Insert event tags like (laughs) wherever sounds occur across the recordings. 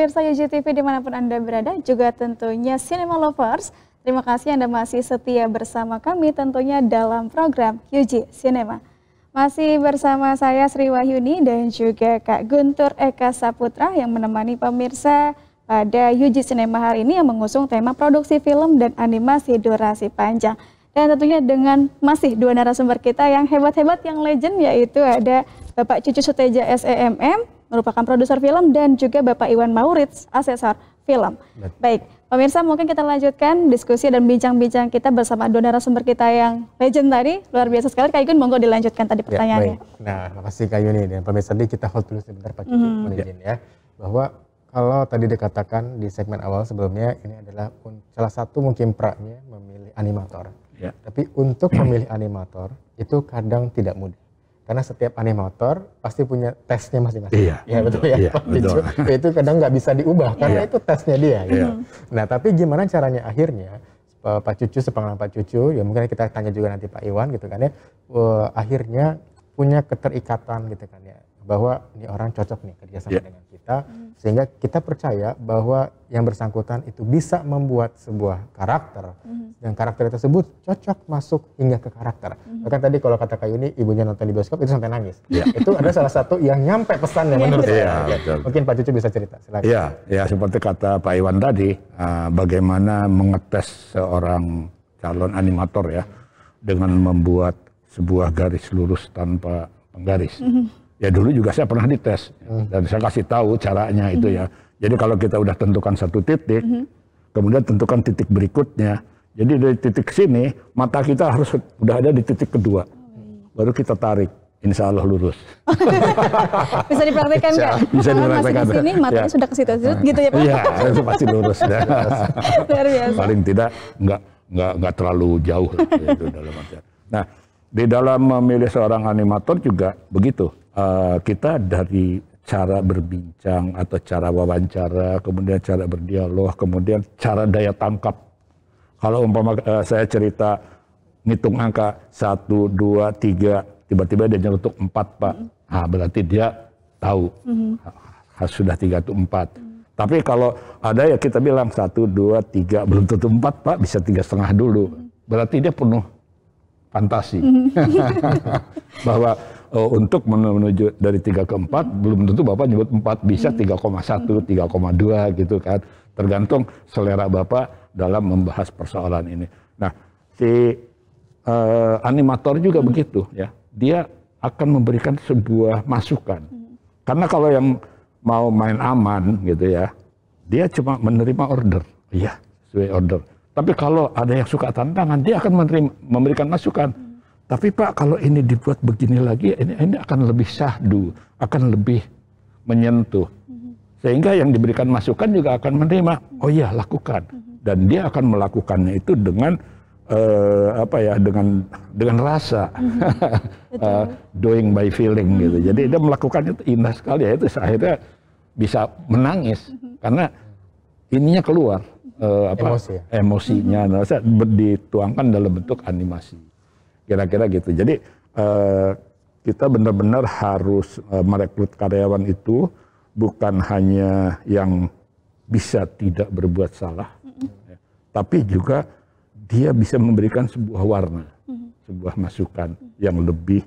pemirsa UGTV dimanapun Anda berada, juga tentunya Cinema Lovers. Terima kasih Anda masih setia bersama kami tentunya dalam program QG Cinema. Masih bersama saya Sri Wahyuni dan juga Kak Guntur Eka Saputra yang menemani pemirsa pada Yuji Cinema hari ini yang mengusung tema produksi film dan animasi durasi panjang. Dan tentunya dengan masih dua narasumber kita yang hebat-hebat yang legend yaitu ada Bapak Cucu Suteja SEMM merupakan produser film dan juga Bapak Iwan Maurits, asesor film. Baik, pemirsa mungkin kita lanjutkan diskusi dan bincang-bincang kita bersama dua narasumber kita yang legend tadi, luar biasa sekali. Kak Igun monggo dilanjutkan tadi ya, pertanyaannya. Ya, Nah, makasih Kak Yuni dan pemirsa tadi kita hold dulu sebentar Pak Cici, hmm. ya. Bahwa kalau tadi dikatakan di segmen awal sebelumnya ini adalah salah satu mungkin praknya memilih animator. Ya. Tapi untuk memilih animator itu kadang tidak mudah. Karena setiap animator pasti punya tesnya masing-masing. Iya, ya, betul, betul ya. Iya, (laughs) betul. (laughs) itu kadang nggak bisa diubah karena iya. itu tesnya dia. Gitu. Iya. Nah, tapi gimana caranya akhirnya eh, Pak Cucu, sepengalaman Pak Cucu, ya mungkin kita tanya juga nanti Pak Iwan gitu kan ya, uh, akhirnya punya keterikatan gitu kan ya bahwa ini orang cocok nih kerjasama yeah. dengan kita mm. sehingga kita percaya bahwa yang bersangkutan itu bisa membuat sebuah karakter mm. dan karakter tersebut cocok masuk hingga ke karakter mm. bahkan tadi kalau kata Kayuni ini ibunya nonton di bioskop itu sampai nangis yeah. itu ada salah satu yang nyampe pesan yang iya. menurut saya yeah, ya. mungkin Pak Cucu bisa cerita silakan ya yeah, ya yeah, seperti kata Pak Iwan tadi uh, bagaimana mengetes seorang calon animator ya dengan membuat sebuah garis lurus tanpa penggaris mm ya dulu juga saya pernah dites hmm. dan saya kasih tahu caranya hmm. itu ya. Jadi kalau kita udah tentukan satu titik, hmm. kemudian tentukan titik berikutnya. Jadi dari titik sini mata kita harus udah ada di titik kedua, baru kita tarik. Insya Allah lurus. (laughs) bisa dipraktekkan kan? Bisa dipraktekkan. Masih di sini, matanya ya. sudah ke situ, nah. gitu ya Pak? Iya, itu pasti lurus. ya. (laughs) Luar biasa. Paling tidak nggak nggak nggak terlalu jauh dalam Nah, di dalam memilih seorang animator juga begitu Eh, kita dari cara berbincang atau cara wawancara, kemudian cara berdialog, kemudian cara daya tangkap. Kalau umpama uh, saya cerita ngitung angka satu dua tiga tiba-tiba dia nyelutuk empat pak, mm nah, berarti dia tahu mm -hmm. sudah tiga itu empat. Mm Tapi kalau ada ya kita bilang satu dua tiga belum tentu empat pak bisa tiga setengah dulu, hmm. berarti dia penuh fantasi mm (laughs) bahwa uh, untuk menuju dari tiga ke 4 belum tentu Bapak nyebut empat bisa tiga hmm. tiga koma satu koma dua gitu kan. Tergantung selera Bapak dalam membahas persoalan ini. Nah, si uh, animator juga hmm. begitu ya. Dia akan memberikan sebuah masukan. Hmm. Karena kalau yang mau main aman gitu ya, dia cuma menerima order. Iya, sesuai order. Tapi kalau ada yang suka tantangan, dia akan menerima, memberikan masukan. Tapi Pak kalau ini dibuat begini lagi, ya ini, ini akan lebih syahdu, akan lebih menyentuh. Sehingga yang diberikan masukan juga akan menerima. Oh iya, lakukan. Dan dia akan melakukannya itu dengan uh, apa ya, dengan dengan rasa, uh, (laughs) doing by feeling gitu. Hmm. Jadi dia melakukannya itu indah sekali ya Itu akhirnya bisa menangis hmm. karena ininya keluar uh, apa Emosi. Ya. emosinya hmm. dituangkan dalam bentuk animasi. Kira-kira gitu. Jadi eh, kita benar-benar harus eh, merekrut karyawan itu bukan hanya yang bisa tidak berbuat salah, mm -hmm. tapi juga dia bisa memberikan sebuah warna, mm -hmm. sebuah masukan mm -hmm. yang lebih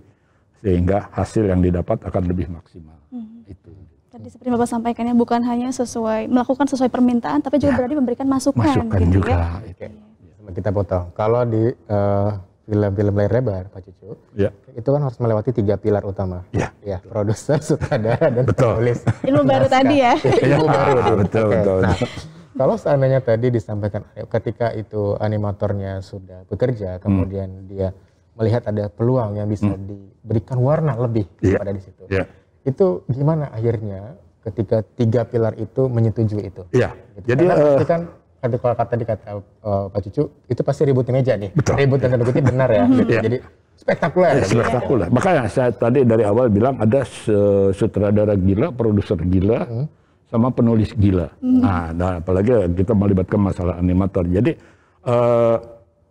sehingga hasil yang didapat akan lebih maksimal. Mm -hmm. Itu. Tadi seperti bapak sampaikannya bukan hanya sesuai melakukan sesuai permintaan, tapi juga ya. berarti memberikan masukan. Masukan gitu ya. juga. Ya? Kita potong. Kalau di uh, film-film layar lebar, Pak Cucu, ya. itu kan harus melewati tiga pilar utama. Ya, ya produser, sutradara, dan betul. penulis. Ilmu baru tadi ya. Iya, iya, ilmu baru, betul, betul, okay. betul. Nah, kalau seandainya tadi disampaikan eh, ketika itu animatornya sudah bekerja, hmm. kemudian hmm. dia melihat ada peluang yang bisa hmm. diberikan warna lebih yeah. kepada di situ. Yeah. Itu gimana akhirnya ketika tiga pilar itu menyetujui itu? Iya. Gitu. Jadi Karena uh, kan eh, kata kalau kata dikata uh, eh, Pak Cucu itu pasti ribut di meja nih. Betul. Ribut dan kutip iya. benar ya. (laughs) Iya. Jadi spektakuler. Ya, spektakuler. Ya. Makanya saya tadi dari awal bilang ada sutradara gila, produser gila, hmm. sama penulis gila. Hmm. Nah, nah, apalagi kita melibatkan masalah animator. Jadi uh,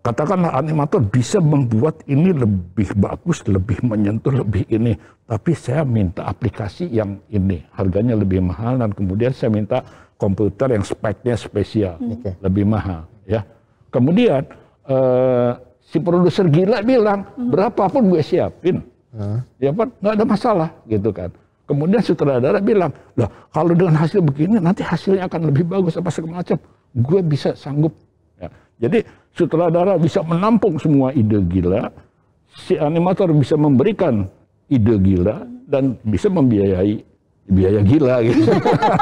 katakanlah animator bisa membuat ini lebih bagus, lebih menyentuh, lebih ini. Tapi saya minta aplikasi yang ini, harganya lebih mahal dan kemudian saya minta komputer yang speknya spesial, hmm. okay. lebih mahal. Ya, kemudian uh, si produser gila bilang hmm. berapapun gue siapin, hmm. ya kan nggak ada masalah gitu kan. Kemudian sutradara bilang, loh kalau dengan hasil begini nanti hasilnya akan lebih bagus apa segala macam. Gue bisa sanggup. Ya. Jadi sutradara bisa menampung semua ide gila, si animator bisa memberikan ide gila dan bisa membiayai biaya gila gitu.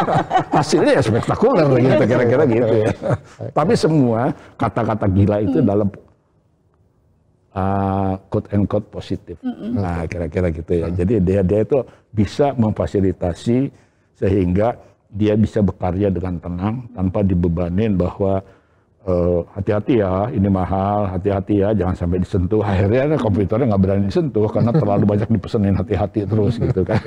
(laughs) Hasilnya ya spektakuler gitu iya, kira-kira iya, gitu ya. Iya. Tapi semua kata-kata gila itu hmm. dalam uh, quote and quote positif. Mm Nah, kira-kira gitu ya. Hmm. Jadi dia dia itu bisa memfasilitasi sehingga dia bisa bekerja dengan tenang tanpa dibebanin bahwa eh, hati-hati uh, ya, ini mahal, hati-hati ya, jangan sampai disentuh. Akhirnya kan komputernya nggak berani disentuh karena terlalu banyak dipesenin hati-hati terus gitu kan.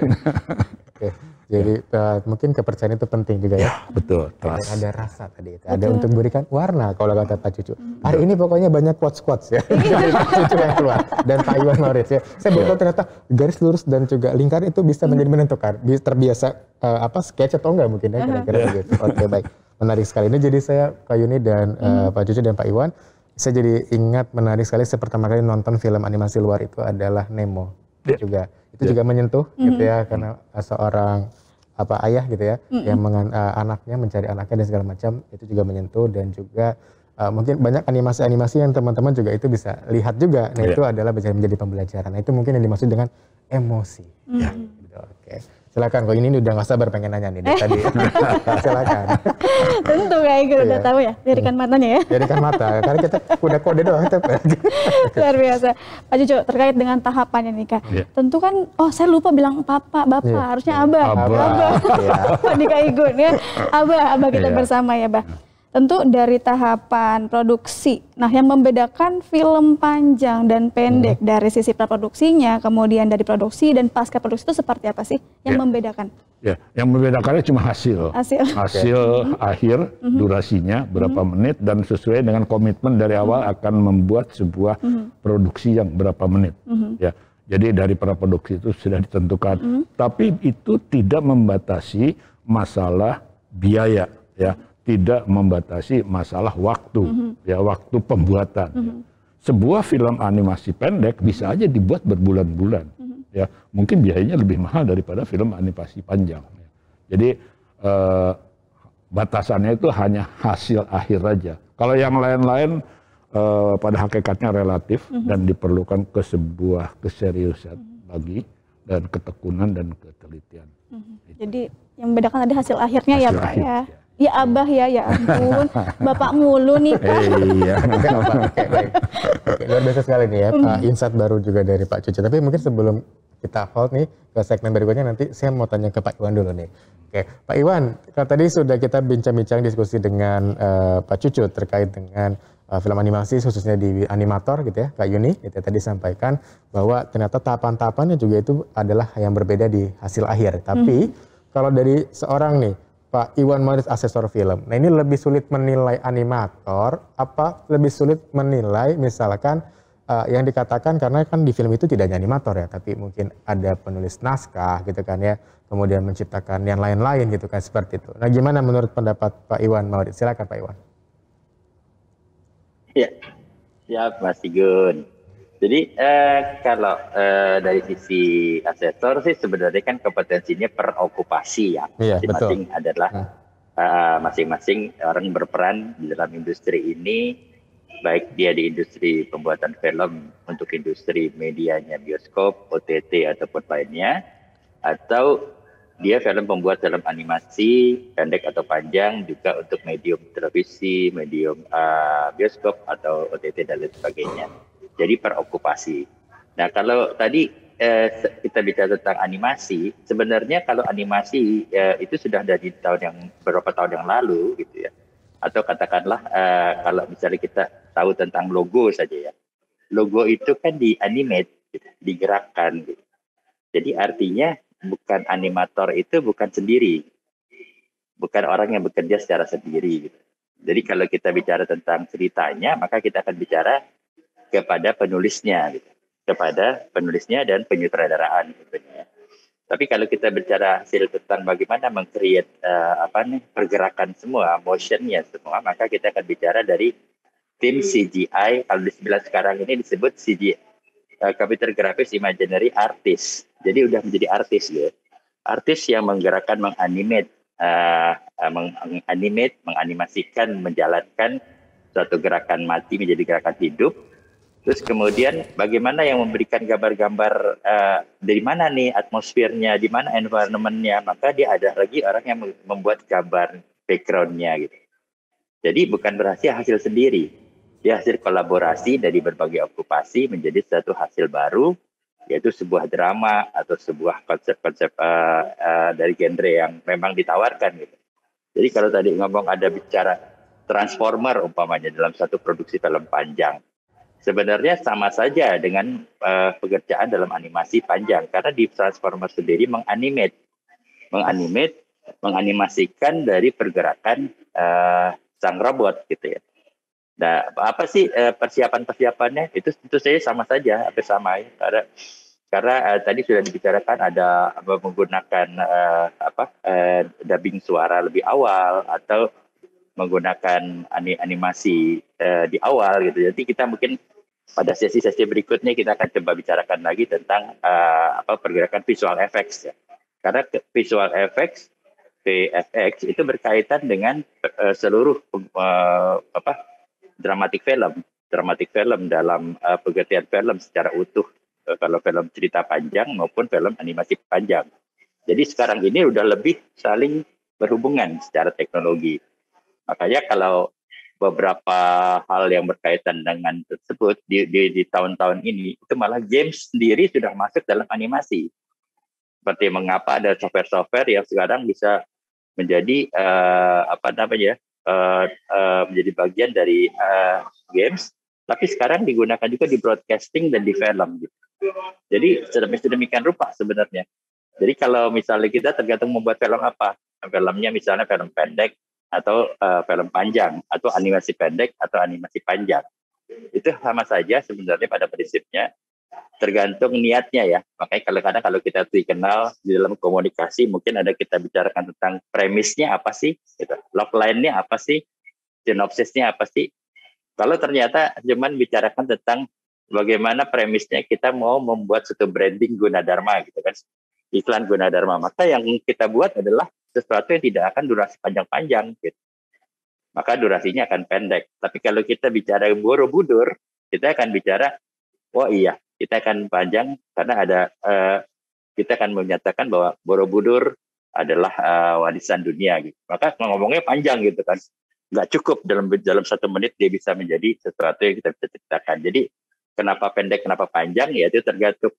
(laughs) okay. Iya. Jadi ya. uh, mungkin kepercayaan itu penting juga ya. ya betul. Trust. Ada, rasa tadi itu. Ada untuk memberikan warna kalau kata Pak Cucu. Hari ini pokoknya banyak quotes quotes ya (laughs) Pak Cucu yang keluar dan Pak Iwan Maurits ya. Saya betul iya. betul ternyata garis lurus dan juga lingkar itu bisa menjadi hmm. menentukan. Bisa terbiasa uh, apa sketch atau enggak mungkin ya kira-kira iya. begitu. Oke okay, baik. Menarik sekali ini. Jadi saya Pak Yuni dan uh, Pak Cucu dan Pak Iwan saya jadi ingat menarik sekali saya pertama kali nonton film animasi luar itu adalah Nemo ya. juga itu ya. juga menyentuh mm -hmm. gitu ya karena seorang apa ayah gitu ya mm -hmm. yang mengan, uh, anaknya mencari anaknya dan segala macam itu juga menyentuh dan juga uh, mungkin banyak animasi-animasi yang teman-teman juga itu bisa lihat juga. Nah yeah. itu adalah menjadi pembelajaran. Nah itu mungkin yang dimaksud dengan emosi. Mm. Ya, oke. Okay. Silakan, kok ini udah nggak sabar pengen nanya nih tadi. Ya. (laughs) Silakan. Tentu kayak gitu iya. udah tahu ya, jadikan hmm. matanya ya. jadikan mata, karena kita udah kode doang. (laughs) Luar biasa. Pak Jojo terkait dengan tahapannya nih Kak. Yeah. Tentu kan, oh saya lupa bilang papa, bapak, yeah. harusnya abah. Abah. abah. Yeah. (laughs) Pak Nika Igun ya. Abah, abah kita yeah. bersama ya, Bah. Iya. Tentu dari tahapan produksi. Nah, yang membedakan film panjang dan pendek hmm. dari sisi produksinya, kemudian dari produksi dan pasca produksi itu seperti apa sih? Yang yeah. membedakan? Ya, yang membedakannya cuma hasil. Hasil. Hasil okay. (laughs) akhir, hmm. durasinya berapa hmm. menit dan sesuai dengan komitmen dari awal hmm. akan membuat sebuah hmm. produksi yang berapa menit. Hmm. Ya. Jadi dari produksi itu sudah ditentukan. Hmm. Tapi itu tidak membatasi masalah biaya ya tidak membatasi masalah waktu, mm -hmm. ya waktu pembuatan. Mm -hmm. Sebuah film animasi pendek bisa mhm. aja dibuat berbulan-bulan, mm -hmm. ya mungkin biayanya lebih mahal daripada film animasi panjang. Ya. Jadi eh, batasannya itu hanya hasil akhir saja Kalau yang lain-lain eh, pada hakikatnya relatif mm -hmm. dan diperlukan ke sebuah keseriusan mm -hmm. lagi dan ketekunan dan ketelitian. Mm -hmm. Jadi yang membedakan tadi hasil akhirnya ya, hasil ya Pak akhir, ya. ya ya abah ya ya ampun bapak mulu nih pak iya, iya. luar biasa sekali nih ya Pak hmm. insight baru juga dari Pak Cucu tapi mungkin sebelum kita hold nih ke segmen berikutnya nanti saya mau tanya ke Pak Iwan dulu nih oke Pak Iwan kalau tadi sudah kita bincang-bincang diskusi dengan uh, Pak Cucu terkait dengan uh, film animasi khususnya di animator gitu ya Kak Yuni gitu ya, tadi sampaikan bahwa ternyata tahapan-tahapannya juga itu adalah yang berbeda di hasil akhir tapi hmm. kalau dari seorang nih Pak Iwan Maris asesor film. Nah ini lebih sulit menilai animator apa lebih sulit menilai misalkan uh, yang dikatakan karena kan di film itu tidak hanya animator ya, tapi mungkin ada penulis naskah gitu kan ya, kemudian menciptakan yang lain-lain gitu kan seperti itu. Nah gimana menurut pendapat Pak Iwan Maris? Silakan Pak Iwan. Ya, siap Mas Igun. Jadi eh, kalau eh, dari sisi asesor sih sebenarnya kan kompetensinya per okupasi ya. Iya, Masing-masing adalah hmm. eh, masing-masing uh, orang berperan di dalam industri ini baik dia di industri pembuatan film untuk industri medianya bioskop, OTT ataupun lainnya atau dia film pembuat dalam animasi pendek atau panjang juga untuk medium televisi, medium uh, bioskop atau OTT dan lain sebagainya jadi per Nah kalau tadi eh, kita bicara tentang animasi, sebenarnya kalau animasi eh, itu sudah dari tahun yang beberapa tahun yang lalu gitu ya, atau katakanlah eh, kalau misalnya kita tahu tentang logo saja ya, logo itu kan di animate, gitu, digerakkan. Gitu. Jadi artinya bukan animator itu bukan sendiri, bukan orang yang bekerja secara sendiri. Gitu. Jadi kalau kita bicara tentang ceritanya, maka kita akan bicara kepada penulisnya gitu. kepada penulisnya dan penyutradaraan tentunya gitu tapi kalau kita bicara hasil tentang bagaimana mengcreate uh, apa nih pergerakan semua motionnya semua maka kita akan bicara dari tim CGI kalau di sebelah sekarang ini disebut CGI uh, eh, computer graphics imaginary artist jadi udah menjadi artis ya, artis yang menggerakkan menganimate uh, menganimate menganimasikan menjalankan suatu gerakan mati menjadi gerakan hidup Terus kemudian bagaimana yang memberikan gambar-gambar uh, dari mana nih atmosfernya, di mana environmentnya, maka dia ada lagi orang yang membuat gambar backgroundnya gitu. Jadi bukan berhasil hasil sendiri, dia hasil kolaborasi dari berbagai okupasi menjadi satu hasil baru yaitu sebuah drama atau sebuah konsep-konsep uh, uh, dari genre yang memang ditawarkan gitu. Jadi kalau tadi ngomong ada bicara transformer umpamanya dalam satu produksi film panjang, sebenarnya sama saja dengan uh, pekerjaan dalam animasi panjang karena di Transformer sendiri menganimate menganimate menganimasikan dari pergerakan uh, sang robot gitu ya. Nah, apa sih uh, persiapan-persiapannya? Itu tentu saja sama saja, apa sama ya. Karena karena uh, tadi sudah dibicarakan ada menggunakan uh, apa uh, dubbing suara lebih awal atau menggunakan animasi uh, di awal gitu. Jadi kita mungkin pada sesi-sesi berikutnya kita akan coba bicarakan lagi tentang uh, apa pergerakan visual effects ya. Karena visual effects VFX itu berkaitan dengan uh, seluruh uh, apa dramatic film, dramatic film dalam uh, pengertian film secara utuh uh, kalau film cerita panjang maupun film animasi panjang. Jadi sekarang ini sudah lebih saling berhubungan secara teknologi. Makanya kalau beberapa hal yang berkaitan dengan tersebut di, di, di tahun-tahun ini itu malah games sendiri sudah masuk dalam animasi seperti mengapa ada software-software yang sekarang bisa menjadi uh, apa namanya uh, uh, menjadi bagian dari uh, games tapi sekarang digunakan juga di broadcasting dan di film gitu jadi sedemikian rupa sebenarnya jadi kalau misalnya kita tergantung membuat film apa filmnya misalnya film pendek atau uh, film panjang atau animasi pendek atau animasi panjang itu sama saja sebenarnya pada prinsipnya tergantung niatnya ya makanya kadang-kadang kalau kita dikenal di dalam komunikasi mungkin ada kita bicarakan tentang premisnya apa sih gitu logline-nya apa sih sinopsisnya apa sih kalau ternyata cuman bicarakan tentang bagaimana premisnya kita mau membuat satu branding Gunadarma gitu kan iklan Gunadarma maka yang kita buat adalah sesuatu yang tidak akan durasi panjang-panjang gitu. Maka durasinya akan pendek. Tapi kalau kita bicara Borobudur, kita akan bicara oh iya, kita akan panjang karena ada uh, kita akan menyatakan bahwa Borobudur adalah uh, warisan dunia gitu. Maka ngomongnya panjang gitu kan. Nggak cukup dalam dalam satu menit dia bisa menjadi sesuatu yang kita bisa ceritakan. Jadi kenapa pendek, kenapa panjang ya itu tergantung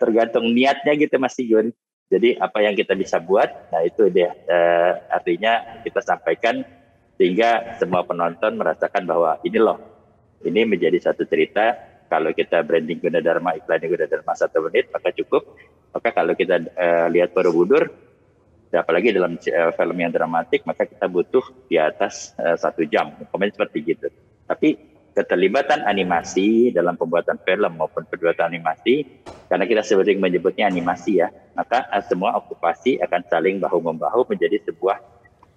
tergantung niatnya gitu Mas Gun. Jadi apa yang kita bisa buat, nah itu dia eh, artinya kita sampaikan sehingga semua penonton merasakan bahwa ini loh, ini menjadi satu cerita. Kalau kita branding Gunadarma, iklan Dharma satu menit, maka cukup. Maka kalau kita eh, lihat lihat budur, apalagi dalam eh, film yang dramatik, maka kita butuh di atas satu jam. Komen seperti gitu. Tapi keterlibatan animasi dalam pembuatan film maupun pembuatan animasi karena kita sering menyebutnya animasi ya maka eh, semua okupasi akan saling bahu membahu menjadi sebuah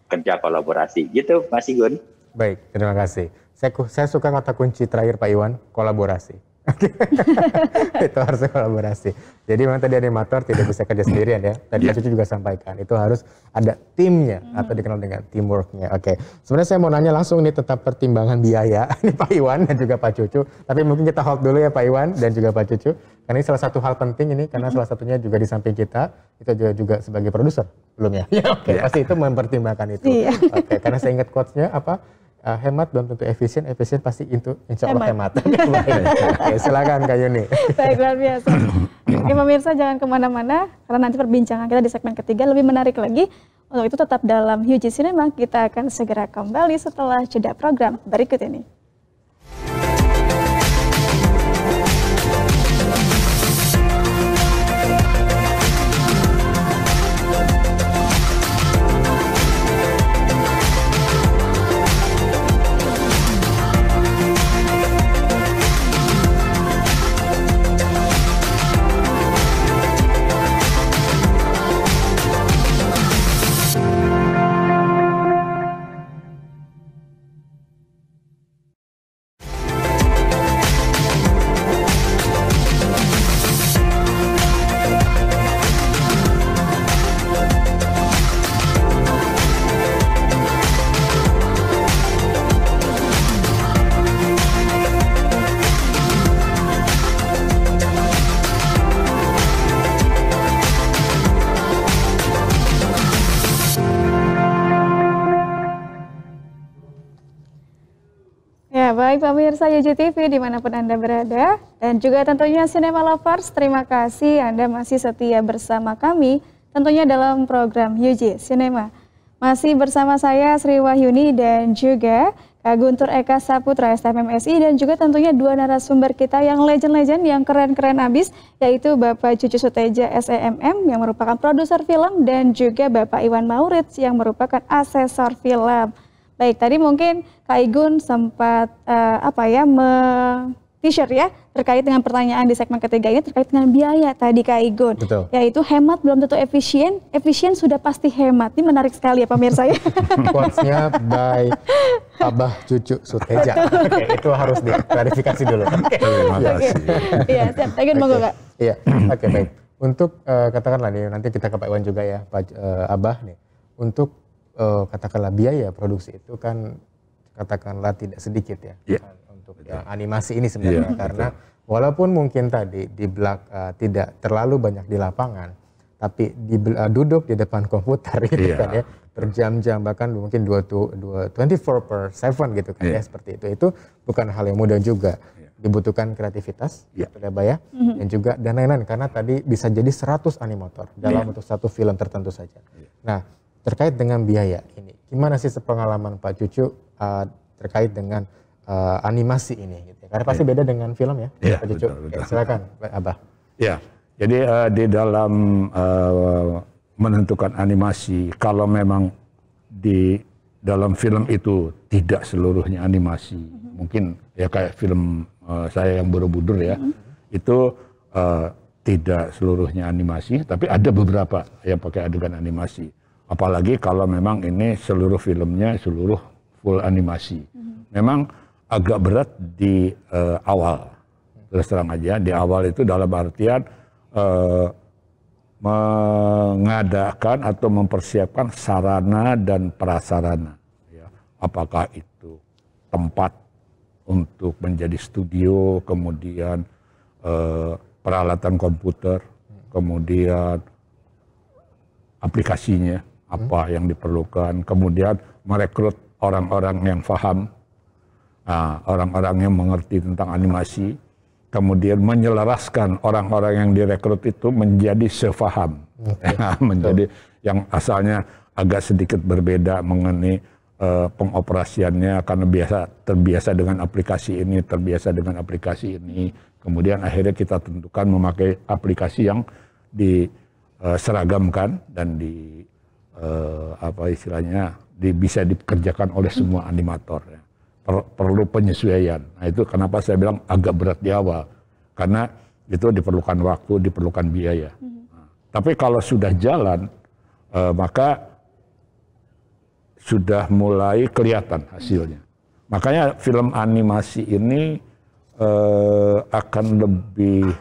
kerja kolaborasi gitu Mas Igun baik terima kasih saya, saya suka kata kunci terakhir Pak Iwan kolaborasi (laughs) itu harus kolaborasi. Jadi memang tadi animator tidak bisa kerja sendirian ya. Tadi yeah. Cucu juga sampaikan itu harus ada timnya mm. atau dikenal dengan teamworknya. Oke, okay. sebenarnya saya mau nanya langsung nih tentang pertimbangan biaya (laughs) ini Pak Iwan dan juga Pak Cucu. Tapi mungkin kita hold dulu ya Pak Iwan dan juga Pak Cucu karena ini salah satu hal penting ini karena mm. salah satunya juga di samping kita itu juga juga sebagai produser belum ya? (laughs) ya Oke, okay. Iya. yeah. pasti itu mempertimbangkan itu. Yeah. Oke, okay. karena saya ingat quotesnya apa? uh, hemat belum tentu efisien, efisien pasti itu insya Allah hemat. hemat. (laughs) Oke, silakan Kak Yuni. Baik, luar biasa. Oke pemirsa jangan kemana-mana, karena nanti perbincangan kita di segmen ketiga lebih menarik lagi. Untuk itu tetap dalam UG Cinema, kita akan segera kembali setelah jeda program berikut ini. pemirsa YGTV dimanapun Anda berada. Dan juga tentunya Cinema Lovers, terima kasih Anda masih setia bersama kami tentunya dalam program YG Cinema. Masih bersama saya Sri Wahyuni dan juga Kak Guntur Eka Saputra STMMSI dan juga tentunya dua narasumber kita yang legend-legend yang keren-keren abis yaitu Bapak Cucu Suteja SEMM yang merupakan produser film dan juga Bapak Iwan Maurits yang merupakan asesor film. Baik, tadi mungkin Kak Igun sempat uh, apa ya me t-shirt ya terkait dengan pertanyaan di segmen ketiga ini terkait dengan biaya tadi Kak Igun. Betul. Yaitu hemat belum tentu efisien, efisien sudah pasti hemat. Ini menarik sekali ya pemirsa ya. (laughs) Quotesnya by Abah Cucu Suteja. Oke, itu harus diklarifikasi dulu. Oke. Okay. Iya, siap. Kak Igun monggo Kak. Iya, oke baik. Untuk uh, katakanlah nih nanti kita ke Pak Iwan juga ya, Pak uh, Abah nih. Untuk uh, katakanlah biaya produksi itu kan katakanlah tidak sedikit ya yeah. Kan, untuk yeah. yang animasi ini sebenarnya yeah, karena walaupun mungkin tadi di belak uh, tidak terlalu banyak di lapangan tapi di uh, duduk di depan (laughs) komputer gitu yeah. kan ya berjam-jam bahkan mungkin dua dua 24 per 7 gitu kan yeah. ya iya. seperti itu itu bukan hal yang mudah juga iya. dibutuhkan kreativitas yeah. ya ya mm-hmm. dan juga dan lain-lain karena tadi bisa jadi 100 animator dalam yeah. untuk satu film tertentu saja. Yeah. Nah, terkait dengan biaya ini. Gimana sih sepengalaman Pak Cucu uh, terkait dengan uh, animasi ini? Gitu. Ya? Karena pasti iya. beda dengan film ya, ya Pak Cucu. Betul, betul. Oke, silakan, Pak Abah. Ya, jadi uh, di dalam uh, menentukan animasi, kalau memang di dalam film itu tidak seluruhnya animasi, mm-hmm. mungkin ya kayak film uh, saya yang Borobudur ya, mm-hmm. itu uh, tidak seluruhnya animasi, tapi ada beberapa yang pakai adegan animasi Apalagi kalau memang ini seluruh filmnya seluruh full animasi. Mhm. Memang agak berat di uh, awal. Terus terang aja di awal itu dalam artian uh, mengadakan atau mempersiapkan sarana dan prasarana. Ya. Apakah itu tempat untuk menjadi studio, kemudian uh, peralatan komputer, kemudian aplikasinya, apa yang diperlukan, kemudian merekrut orang-orang yang faham nah, orang-orang yang mengerti tentang animasi, kemudian menyelaraskan orang-orang yang direkrut itu menjadi sefaham, (laughs) nah, menjadi yang asalnya agak sedikit berbeda mengenai eh, pengoperasiannya karena biasa terbiasa dengan aplikasi ini, terbiasa dengan aplikasi ini. Kemudian akhirnya kita tentukan memakai aplikasi yang diseragamkan eh, dan di uh, apa istilahnya di, bisa dikerjakan oleh semua animator ya. per, perlu penyesuaian nah itu kenapa saya bilang agak berat di awal karena itu diperlukan waktu diperlukan biaya nah, tapi kalau sudah jalan uh, maka sudah mulai kelihatan hasilnya makanya film animasi ini uh, akan lebih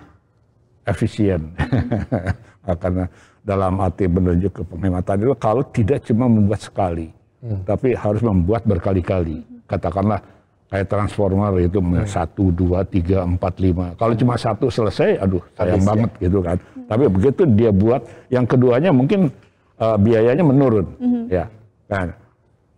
efisien (laughs) karena dalam arti menunjuk ke penghematan itu kalau tidak cuma membuat sekali, hmm. tapi harus membuat berkali-kali. Katakanlah kayak transformer itu hmm. satu, dua, tiga, empat, lima. Kalau hmm. cuma satu selesai, aduh sayang Habis ya. banget ya. gitu kan. Hmm. Tapi begitu dia buat yang keduanya mungkin uh, biayanya menurun, hmm. ya. kan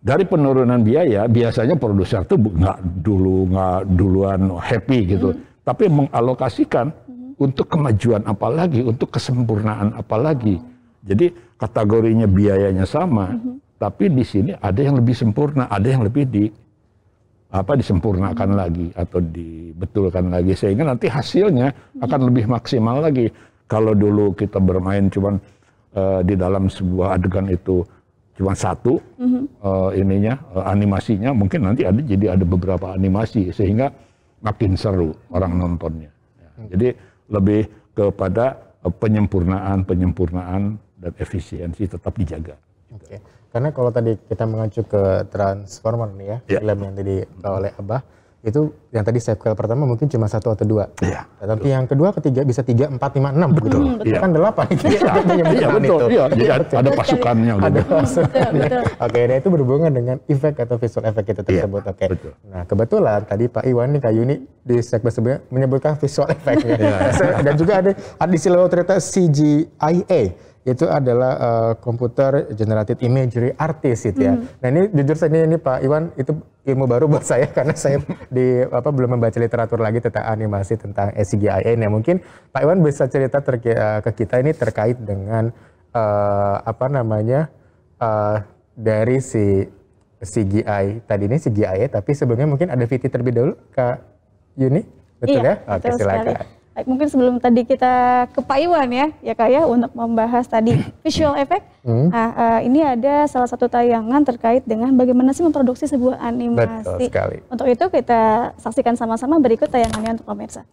dari penurunan biaya biasanya produser tuh nggak dulu nggak duluan happy gitu, hmm. tapi mengalokasikan hmm untuk kemajuan apalagi, untuk kesempurnaan apalagi. Jadi kategorinya biayanya sama, mm -hmm. tapi di sini ada yang lebih sempurna, ada yang lebih di apa disempurnakan mm -hmm. lagi atau dibetulkan lagi sehingga nanti hasilnya mm -hmm. akan lebih maksimal lagi. Kalau dulu kita bermain cuman uh, di dalam sebuah adegan itu cuma satu mm -hmm. uh, ininya uh, animasinya, mungkin nanti ada jadi ada beberapa animasi sehingga makin seru orang nontonnya. Ya. Jadi lebih kepada eh, penyempurnaan penyempurnaan dan efisiensi tetap dijaga. Oke. Okay. Karena kalau tadi kita mengacu ke Transformer nih ya, yeah. film yang tadi oleh Abah, itu yang tadi saya coil pertama mungkin cuma satu atau dua. Iya. Tapi betul. yang kedua, ketiga bisa tiga, empat, lima, enam. Betul. Gitu. Iya. Kan delapan. Iya, iya betul. Itu. Iya, iya. ada pasukannya. Ada pasukannya. Oke, nah itu berhubungan dengan efek atau visual efek itu iya, tersebut. Iya, Oke. Okay. Nah kebetulan tadi Pak Iwan nih Kak Yuni di segmen sebelumnya menyebutkan visual efeknya. Iya, Dan juga ada, ada di silo cerita CGIA itu adalah uh, komputer generated imagery artist itu ya. Mm. Nah ini jujur saja ini Pak Iwan itu ilmu baru buat saya (laughs) karena saya di apa belum membaca literatur lagi tentang animasi tentang CGI ini. Nah, mungkin Pak Iwan bisa cerita eh, ke kita ini terkait dengan uh, apa namanya uh, dari si CGI tadi ini CGI ya, tapi sebelumnya mungkin ada VT terlebih dahulu Kak Yuni, iya, betul iya, ya? Oke silakan. Sekali. Eh, mungkin sebelum tadi kita ke Pak Iwan ya, ya Kak ya, untuk membahas tadi (laughs) visual effect. Hmm. Nah, uh, ini ada salah satu tayangan terkait dengan bagaimana sih memproduksi sebuah animasi. Betul sekali. Untuk itu kita saksikan sama-sama berikut tayangannya untuk pemirsa.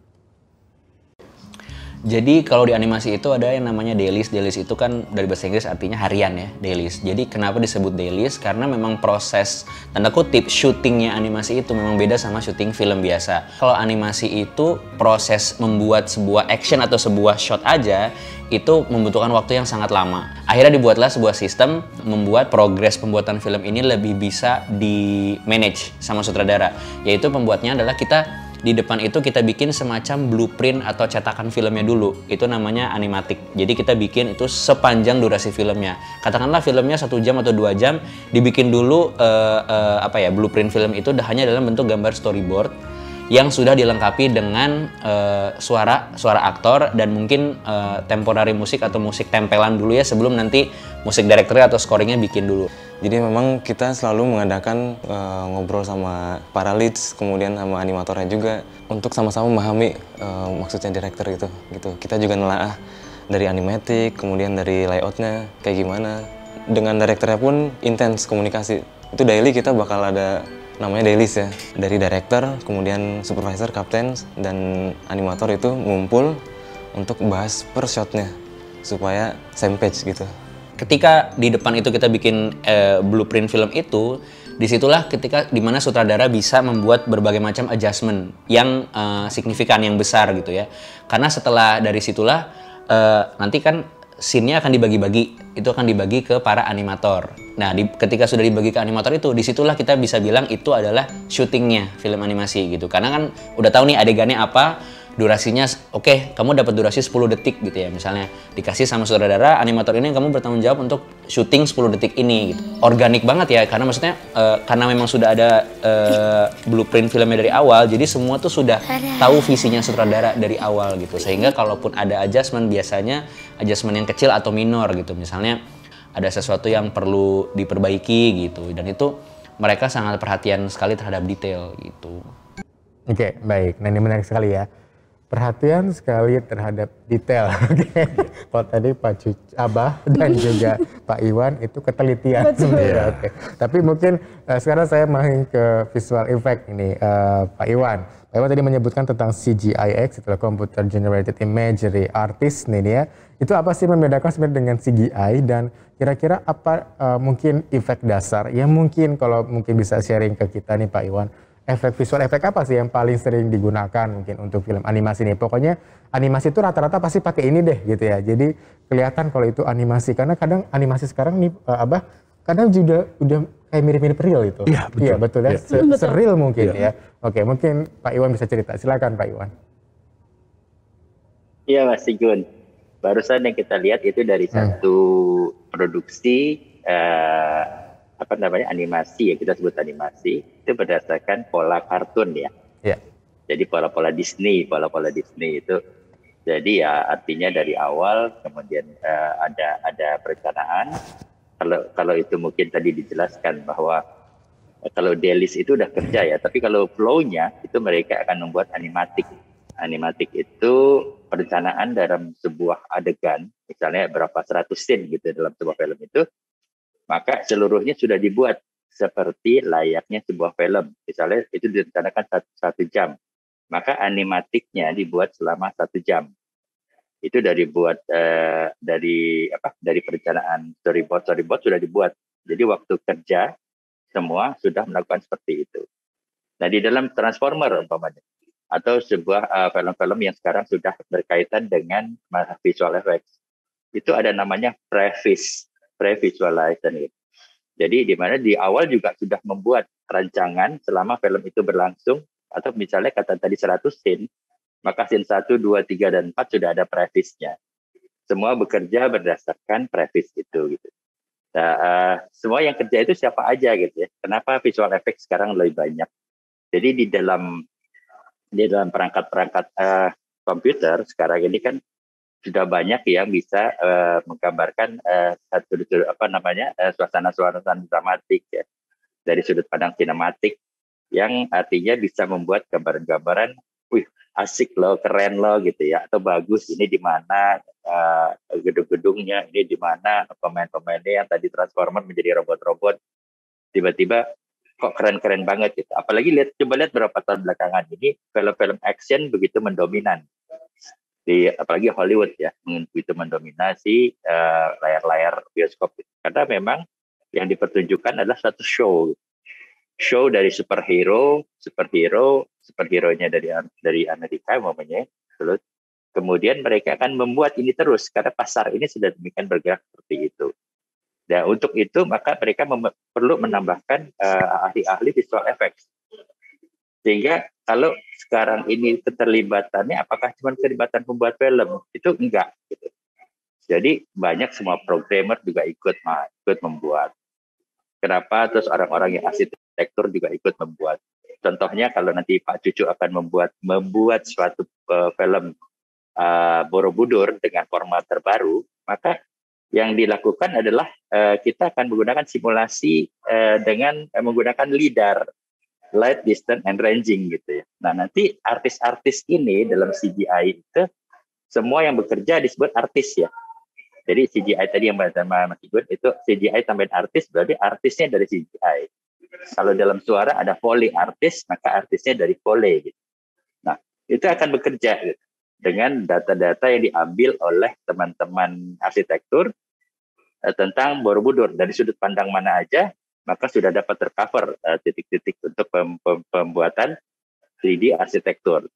Jadi kalau di animasi itu ada yang namanya dailies. Dailies itu kan dari bahasa Inggris artinya harian ya, dailies. Jadi kenapa disebut dailies? Karena memang proses tanda kutip syutingnya animasi itu memang beda sama syuting film biasa. Kalau animasi itu proses membuat sebuah action atau sebuah shot aja itu membutuhkan waktu yang sangat lama. Akhirnya dibuatlah sebuah sistem membuat progres pembuatan film ini lebih bisa di manage sama sutradara. Yaitu pembuatnya adalah kita di depan itu kita bikin semacam blueprint atau cetakan filmnya dulu. Itu namanya animatik. Jadi kita bikin itu sepanjang durasi filmnya. Katakanlah filmnya satu jam atau dua jam, dibikin dulu uh, uh, apa ya blueprint film itu hanya dalam bentuk gambar storyboard yang sudah dilengkapi dengan suara eh, suara suara aktor dan mungkin uh, temporary musik atau musik tempelan dulu ya sebelum nanti musik direktur atau scoringnya bikin dulu. Jadi memang kita selalu mengadakan uh, ngobrol sama para leads kemudian sama animatornya juga untuk sama-sama memahami uh, maksudnya director itu gitu. Kita juga nelaah dari animatik kemudian dari layoutnya kayak gimana. Dengan direkturnya pun intens komunikasi. Itu daily kita bakal ada namanya Delis ya. Dari director, kemudian supervisor, kapten, dan animator itu ngumpul untuk bahas per shotnya supaya same page gitu. Ketika di depan itu kita bikin eh, blueprint film itu, disitulah ketika dimana sutradara bisa membuat berbagai macam adjustment yang eh, signifikan, yang besar gitu ya. Karena setelah dari situlah eh, nanti kan scene-nya akan dibagi-bagi. Itu akan dibagi ke para animator. Nah, di, ketika sudah dibagi ke animator itu, disitulah kita bisa bilang itu adalah syutingnya film animasi gitu. Karena kan udah tahu nih adegannya apa, durasinya oke okay, kamu dapat durasi 10 detik gitu ya misalnya dikasih sama saudara animator ini kamu bertanggung jawab untuk syuting 10 detik ini gitu. organik banget ya karena maksudnya uh, karena memang sudah ada uh, blueprint filmnya dari awal jadi semua tuh sudah tahu visinya sutradara dari awal gitu sehingga kalaupun ada adjustment biasanya adjustment yang kecil atau minor gitu misalnya ada sesuatu yang perlu diperbaiki gitu dan itu mereka sangat perhatian sekali terhadap detail gitu. Oke, okay, baik. Nah, ini menarik sekali ya perhatian sekali terhadap detail. (laughs) Okay. Kalau tadi Pak Cuc Abah dan juga (laughs) Pak Iwan itu ketelitian. Betul. Ya, okay. Tapi mungkin uh, sekarang saya main ke visual effect ini uh, Pak Iwan. Pak Iwan tadi menyebutkan tentang CGIX, itu Computer Generated Imagery Artist nih ya. Itu apa sih membedakan sebenarnya dengan CGI dan kira-kira apa uh, mungkin efek dasar yang mungkin kalau mungkin bisa sharing ke kita nih Pak Iwan efek visual efek apa sih yang paling sering digunakan mungkin untuk film animasi ini pokoknya animasi itu rata-rata pasti pakai ini deh gitu ya jadi kelihatan kalau itu animasi karena kadang animasi sekarang nih uh, eh, abah kadang juga udah kayak mirip-mirip real itu iya betul, ya, betul ya, ya. Se seril mungkin ya. ya oke mungkin Pak Iwan bisa cerita silakan Pak Iwan iya Mas Sigun barusan yang kita lihat itu dari hmm. satu produksi eh, apa namanya animasi ya kita sebut animasi itu berdasarkan pola kartun ya. ya. Jadi pola-pola Disney, pola-pola Disney itu. Jadi ya artinya dari awal kemudian uh, ada ada perencanaan. Kalau kalau itu mungkin tadi dijelaskan bahwa eh, kalau delis itu udah kerja ya, tapi kalau flow-nya itu mereka akan membuat animatik. Animatik itu perencanaan dalam sebuah adegan, misalnya berapa seratus scene gitu dalam sebuah film itu maka seluruhnya sudah dibuat seperti layaknya sebuah film. Misalnya itu direncanakan satu, satu jam, maka animatiknya dibuat selama satu jam. Itu dari buat eh, dari apa dari perencanaan storyboard storyboard sudah dibuat. Jadi waktu kerja semua sudah melakukan seperti itu. Nah di dalam Transformer umpamanya atau sebuah eh, film-film uh, yang sekarang sudah berkaitan dengan visual effects itu ada namanya previs pre-visualization. Jadi di mana di awal juga sudah membuat rancangan selama film itu berlangsung atau misalnya kata tadi 100 scene, maka scene 1, 2, 3 dan 4 sudah ada previsnya. Semua bekerja berdasarkan previs itu gitu. Nah, uh, semua yang kerja itu siapa aja gitu ya. Kenapa visual effect sekarang lebih banyak? Jadi di dalam di dalam perangkat-perangkat uh, komputer sekarang ini kan sudah banyak yang bisa uh, menggambarkan uh, satu apa namanya uh, eh, suasana-suasana dramatik ya dari sudut pandang sinematik yang artinya bisa membuat gambaran-gambaran, wih asik loh, keren loh gitu ya atau bagus ini di mana uh, gedung-gedungnya, ini di mana pemain-pemainnya yang tadi transformer menjadi robot-robot tiba-tiba kok keren-keren banget gitu. Apalagi lihat coba lihat berapa tahun belakangan ini film-film action begitu mendominan di apalagi Hollywood ya begitu mendominasi eh, layar-layar bioskop karena memang yang dipertunjukkan adalah satu show show dari superhero superhero superhero-nya dari dari Amerika momennya, terus kemudian mereka akan membuat ini terus karena pasar ini sudah demikian bergerak seperti itu dan untuk itu maka mereka perlu menambahkan eh, ahli-ahli visual effects sehingga kalau sekarang ini keterlibatannya apakah cuma keterlibatan pembuat film? Itu enggak gitu. Jadi banyak semua programmer juga ikut ikut membuat. Kenapa terus orang-orang yang arsitektur juga ikut membuat. Contohnya kalau nanti Pak Cucu akan membuat membuat suatu uh, film uh, Borobudur dengan format terbaru, maka yang dilakukan adalah uh, kita akan menggunakan simulasi uh, dengan uh, menggunakan lidar light, distance, and ranging gitu ya. Nah nanti artis-artis ini dalam CGI itu semua yang bekerja disebut artis ya. Jadi CGI tadi yang sama Mas Igun itu CGI tambahin artis berarti artisnya dari CGI. Kalau dalam suara ada foley artis maka artisnya dari foley. Gitu. Nah itu akan bekerja gitu, dengan data-data yang diambil oleh teman-teman arsitektur eh, tentang Borobudur dari sudut pandang mana aja maka sudah dapat tercover eh, titik-titik uh, untuk pem pem pembuatan 3D arsitektur.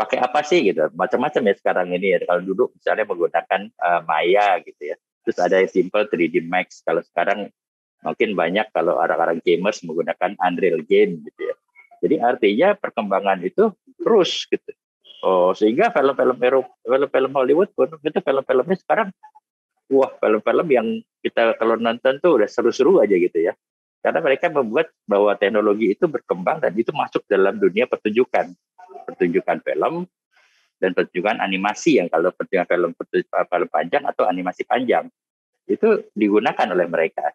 Pakai apa sih gitu? Macam-macam ya sekarang ini ya. Kalau dulu misalnya menggunakan uh, Maya gitu ya. Terus ada yang simple 3D Max. Kalau sekarang mungkin banyak kalau orang-orang gamers menggunakan Unreal Game gitu ya. Jadi artinya perkembangan itu terus gitu. Oh, sehingga film-film film-film Hollywood pun itu film-filmnya sekarang wah film-film yang kita kalau nonton tuh udah seru-seru aja gitu ya. Karena mereka membuat bahwa teknologi itu berkembang dan itu masuk dalam dunia pertunjukan. Pertunjukan film dan pertunjukan animasi yang kalau pertunjukan film, film panjang atau animasi panjang itu digunakan oleh mereka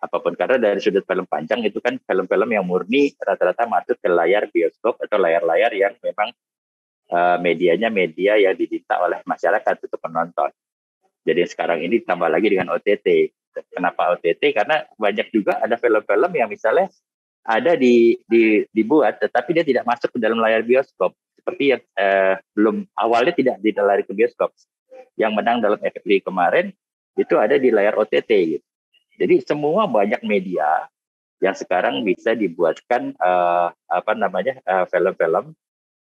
apapun karena dari sudut film panjang itu kan film-film yang murni rata-rata masuk ke layar bioskop atau layar-layar yang memang uh, medianya media yang diminta oleh masyarakat untuk menonton. Jadi sekarang ini ditambah lagi dengan OTT. Kenapa OTT? Karena banyak juga ada film-film yang misalnya ada di, di dibuat, tetapi dia tidak masuk ke dalam layar bioskop. Seperti yang eh, belum awalnya tidak didalari ke bioskop. Yang menang dalam FFB kemarin itu ada di layar OTT. Gitu. Jadi semua banyak media yang sekarang bisa dibuatkan eh, apa namanya film eh, film-film.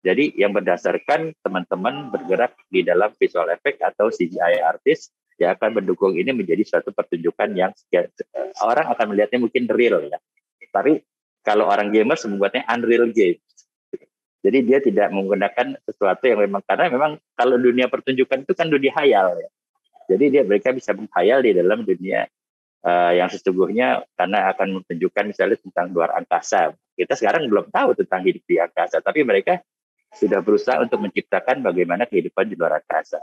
Jadi yang berdasarkan teman-teman bergerak di dalam visual effect atau CGI artist yang akan mendukung ini menjadi suatu pertunjukan yang orang akan melihatnya mungkin real ya. Tapi kalau orang gamer membuatnya unreal game. Jadi dia tidak menggunakan sesuatu yang memang karena memang kalau dunia pertunjukan itu kan dunia hayal ya. Jadi dia mereka bisa menghayal di dalam dunia uh, yang sesungguhnya karena akan menunjukkan misalnya tentang luar angkasa. Kita sekarang belum tahu tentang hidup di angkasa, tapi mereka sudah berusaha untuk menciptakan bagaimana kehidupan di luar angkasa.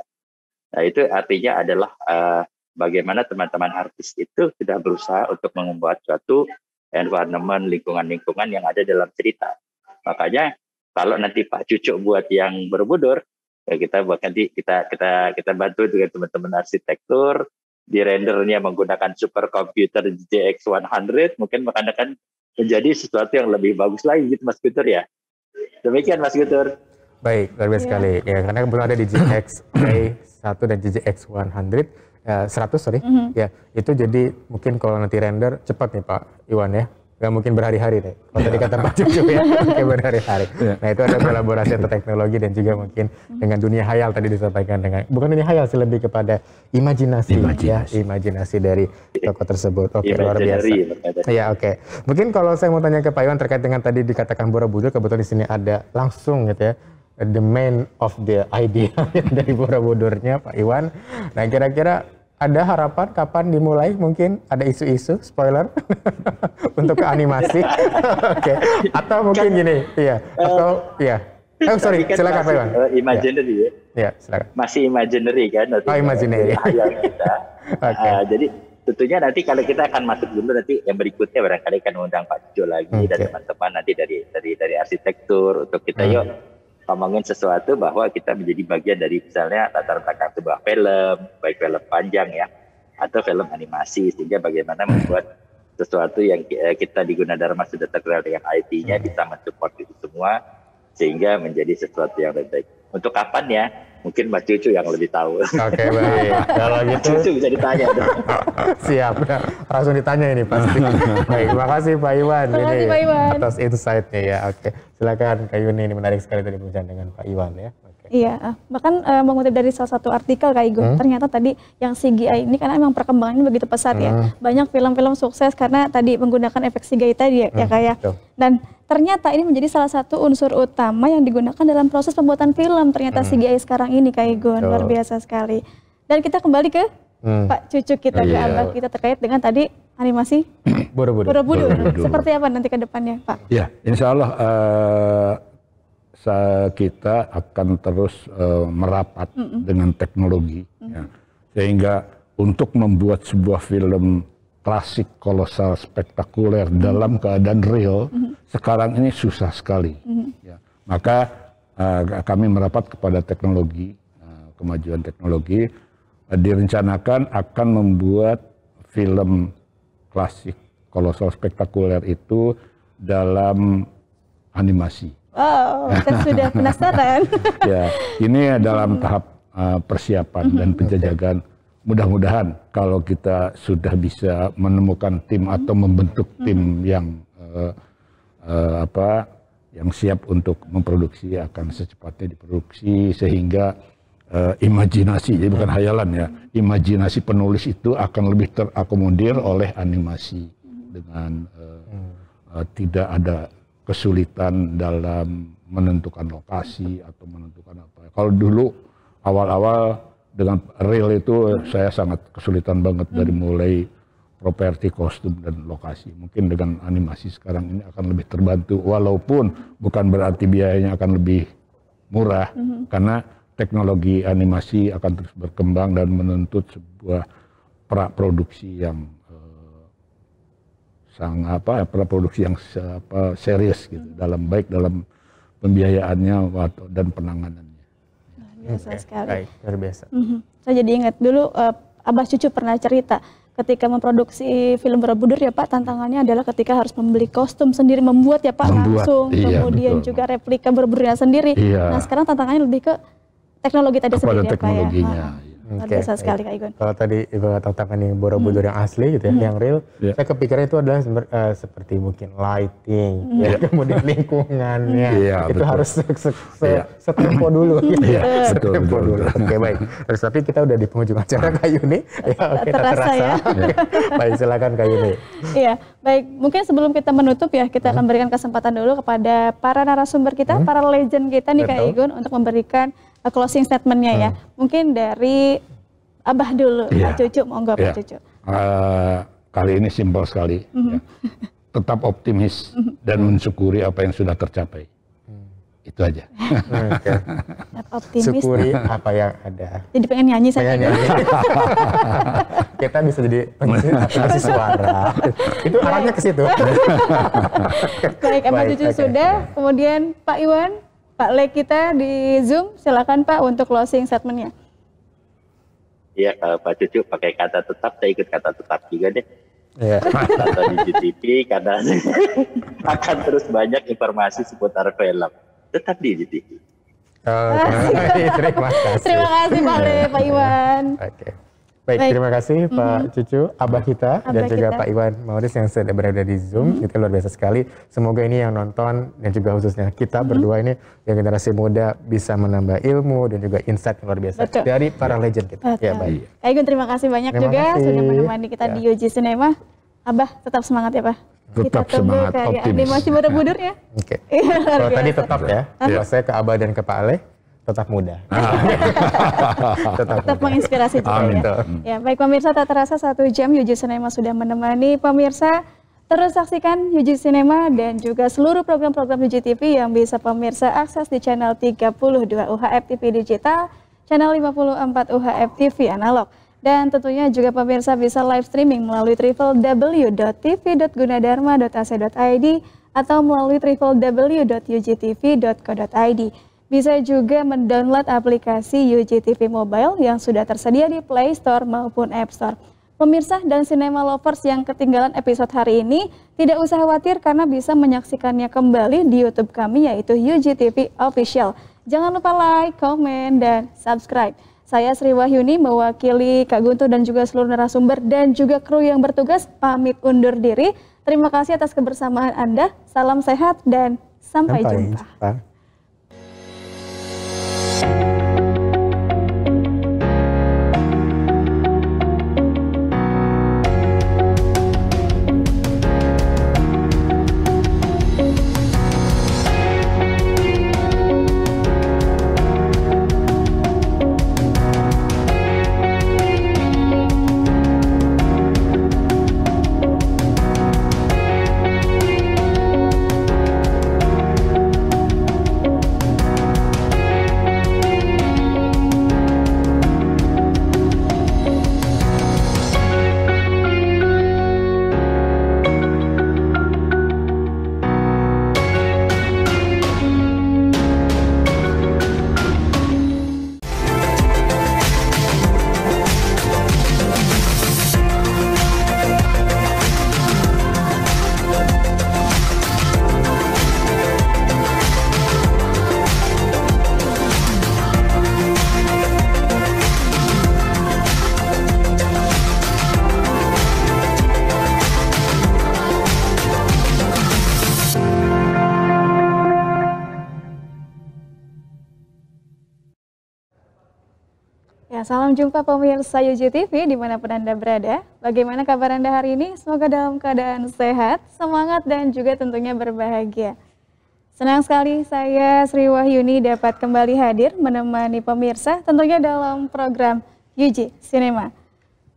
Nah, itu artinya adalah uh, bagaimana teman-teman artis itu sudah berusaha untuk membuat suatu environment lingkungan-lingkungan yang ada dalam cerita. Makanya kalau nanti Pak Cucuk buat yang berbudur, ya kita buat nanti kita kita kita bantu dengan teman-teman arsitektur di rendernya menggunakan supercomputer JX 100 mungkin akan menjadi sesuatu yang lebih bagus lagi gitu Mas Peter ya. Demikian Mas Guntur. Baik, luar biasa iya. sekali. Ya, karena kebetulan ada di GX-A1 dan GX100, eh, sorry. Mm Ya, itu jadi mungkin kalau nanti render cepat nih Pak Iwan ya. Gak mungkin berhari-hari deh. Kalau tadi kata Pak iya. Cucu ya, (laughs) mungkin berhari-hari. Yeah. Nah itu ada kolaborasi atau teknologi dan juga mungkin mhm. dengan dunia hayal tadi disampaikan dengan bukan dunia hayal sih lebih kepada imajinasi, imajinasi. ya imajinasi dari toko tersebut. Oke okay, luar biasa. Iya oke. Mungkin kalau saya mau tanya ke Pak Iwan terkait dengan tadi dikatakan Borobudur kebetulan di sini ada langsung gitu ya the man of the idea (laughs) dari Borobudurnya Pak Iwan. Nah kira-kira ada harapan kapan dimulai mungkin ada isu-isu spoiler (laughs) untuk ke animasi. (laughs) Oke. okay. Atau mungkin kan, gini, iya. Eh, Atau uh, iya. Eh sorry, kan silakan Pak Iwan. Uh, imaginary iya. ya. Iya, silakan. Masih imaginary kan nanti. Oh, eh, imaginary. kita. okay. uh, jadi tentunya nanti kalau kita akan masuk dulu nanti yang berikutnya barangkali akan undang Pak Jo lagi okay. dan teman-teman nanti dari dari dari arsitektur untuk kita hmm. yuk membangun sesuatu bahwa kita menjadi bagian dari misalnya latar belakang sebuah film, baik film panjang ya, atau film animasi, sehingga bagaimana membuat sesuatu yang eh, kita di Gunadarma sudah terkenal dengan IT-nya hmm. bisa mensupport itu semua, sehingga menjadi sesuatu yang lebih baik. Untuk kapan ya? Mungkin Mbak Cucu yang lebih tahu. Oke, okay, (laughs) baik. Iya. Kalau gitu Cucu bisa ditanya. (laughs) Siap. Langsung ditanya ini pasti. (laughs) baik, terima kasih Pak Iwan makasih, ini Pak Iwan. atas insight-nya ya. Oke. Silakan Kak Yuni ini menarik sekali tadi perbincangan dengan Pak Iwan ya. Iya, ah, bahkan uh, mengutip dari salah satu artikel Kak Igo, hmm? ternyata tadi yang CGI ini karena memang perkembangannya begitu pesat ya. hmm. ya. Banyak film-film sukses karena tadi menggunakan efek CGI tadi ya, ya hmm. ya Kak ya. Dan ternyata ini menjadi salah satu unsur utama yang digunakan dalam proses pembuatan film ternyata hmm. CGI sekarang ini Kak Igun luar biasa sekali dan kita kembali ke hmm. Pak cucu kita oh, ke iya. abah kita terkait dengan tadi animasi (coughs) Borobudur. Borobudur. Borobudur seperti apa nanti ke depannya Pak? Ya Insya Allah uh, kita akan terus uh, merapat mm -mm. dengan teknologi mm -mm. Ya. sehingga untuk membuat sebuah film klasik, kolosal, spektakuler mm dalam keadaan real, mm sekarang ini susah sekali. Mm ya. Maka uh, kami merapat kepada teknologi, uh, kemajuan teknologi, uh, direncanakan akan membuat film klasik, kolosal, spektakuler itu dalam animasi. Oh, saya (laughs) sudah penasaran. ya, ini dalam tahap uh, persiapan mm -hmm. dan mm-hmm. penjajakan. Okay mudah-mudahan kalau kita sudah bisa menemukan tim atau membentuk tim mm-hmm. yang uh, uh, apa yang siap untuk memproduksi akan secepatnya diproduksi sehingga uh, imajinasi jadi bukan mm-hmm. hayalan ya mm-hmm. imajinasi penulis itu akan lebih terakomodir oleh animasi dengan uh, uh, tidak ada kesulitan dalam menentukan lokasi atau menentukan apa kalau dulu awal-awal dengan real itu saya sangat kesulitan banget hmm. dari mulai properti, kostum dan lokasi. Mungkin dengan animasi sekarang ini akan lebih terbantu walaupun bukan berarti biayanya akan lebih murah hmm. karena teknologi animasi akan terus berkembang dan menuntut sebuah pra produksi yang eh, sangat apa pra produksi yang apa serius gitu hmm. dalam baik dalam pembiayaannya dan penanganannya biasa okay. sekali. Baik, luar biasa. Mm -hmm. Saya jadi ingat dulu uh, Abah Cucu pernah cerita ketika memproduksi film Borobudur ya Pak tantangannya adalah ketika harus membeli kostum sendiri membuat ya Pak membuat, langsung iya, kemudian betul. juga replika Borobudurnya sendiri. Iya. Nah sekarang tantangannya lebih ke teknologi tadi Kepada sendiri ya Pak ya. Okay. biasa sekali Kak Igun. Kalau tadi Ibu katakan yang Borobudur hmm. yang asli gitu ya, hmm. yang real, yeah. saya kepikiran itu adalah uh, seperti mungkin lighting, hmm. ya, ya. kemudian lingkungannya, hmm. yeah, itu betul. harus se, se, se, iya. setempo dulu. Gitu. (laughs) Iya, yeah, betul, dulu. Oke okay, baik. Terus tapi kita udah di penghujung acara Kak Yuni, eh, ya okay, terasa. terasa. Ya. Iya. (laughs) baik silakan Kak Yuni. Iya, baik. Mungkin sebelum kita menutup ya, kita hmm. akan berikan kesempatan dulu kepada para narasumber kita, hmm. para legend kita nih Kak Igun untuk memberikan uh, closing statementnya ya. hmm. ya. Mungkin dari Abah dulu, yeah. Pak iya. Cucu, monggo yeah. Pak iya. Cucu. Uh, kali ini simpel sekali. Mm -hmm. ya. Mm-hmm. Tetap optimis mm -hmm. dan mensyukuri apa yang sudah tercapai. Hmm. Itu aja. okay. optimis. Syukuri apa yang ada. Jadi pengen nyanyi saya. Pengen nyanyi. (laughs) Kita bisa jadi pengisi suara. Itu arahnya ke situ. Baik, Pak Cucu sudah. Kemudian Pak Iwan. Pak Le kita di Zoom, silakan Pak untuk closing statementnya. Iya, kalau Pak Cucu pakai kata tetap, saya ikut kata tetap juga deh. Yeah. Atau di GTV karena (laughs) akan terus banyak informasi seputar film. Tetap di GTV. Oh, terima kasih. (laughs) Terima kasih Pak Le, Pak Iwan. Oke. Okay. Baik, Baik, terima kasih mm -hmm. Pak mm-hmm. Cucu, Abah kita Abah dan juga kita. Pak Iwan Mauris yang sudah berada di Zoom. Mm -hmm. Itu luar biasa sekali. Semoga ini yang nonton dan juga khususnya kita mm -hmm. berdua ini yang generasi muda bisa menambah ilmu dan juga insight yang luar biasa Betul. dari para legend kita. Betul. Ya, baik. Iya. Iwan, terima kasih banyak terima juga kasih. sudah menemani kita ya. di UG Cinema. Abah tetap semangat ya, Pak. Tetap kita semangat, optimis. Masih Borobudur ya. Oke. Okay. (laughs) Kalau tadi tetap ya. Kalau saya ke Abah dan ke Pak Ale, tetap muda. Ah. (laughs) tetap, tetap muda. menginspirasi juga Amin. ya. Hmm. Ya, baik pemirsa tak terasa satu jam Yuji Cinema sudah menemani pemirsa. Terus saksikan Yuji Cinema dan juga seluruh program-program Yuji TV yang bisa pemirsa akses di channel 32 UHF TV digital, channel 54 UHF TV analog. Dan tentunya juga pemirsa bisa live streaming melalui www.tv.gunadarma.ac.id atau melalui www.ugtv.co.id. Bisa juga mendownload aplikasi UGTV Mobile yang sudah tersedia di Play Store maupun App Store. Pemirsa dan Cinema Lovers yang ketinggalan episode hari ini, tidak usah khawatir karena bisa menyaksikannya kembali di YouTube kami yaitu UGTV Official. Jangan lupa like, komen, dan subscribe. Saya Sri Wahyuni mewakili Kak Guntur dan juga seluruh narasumber dan juga kru yang bertugas pamit undur diri. Terima kasih atas kebersamaan Anda. Salam sehat dan sampai, sampai jumpa. jumpa. jumpa pemirsa UJTV dimanapun Anda berada. Bagaimana kabar Anda hari ini? Semoga dalam keadaan sehat, semangat, dan juga tentunya berbahagia. Senang sekali saya Sri Wahyuni dapat kembali hadir menemani pemirsa tentunya dalam program UJ Cinema.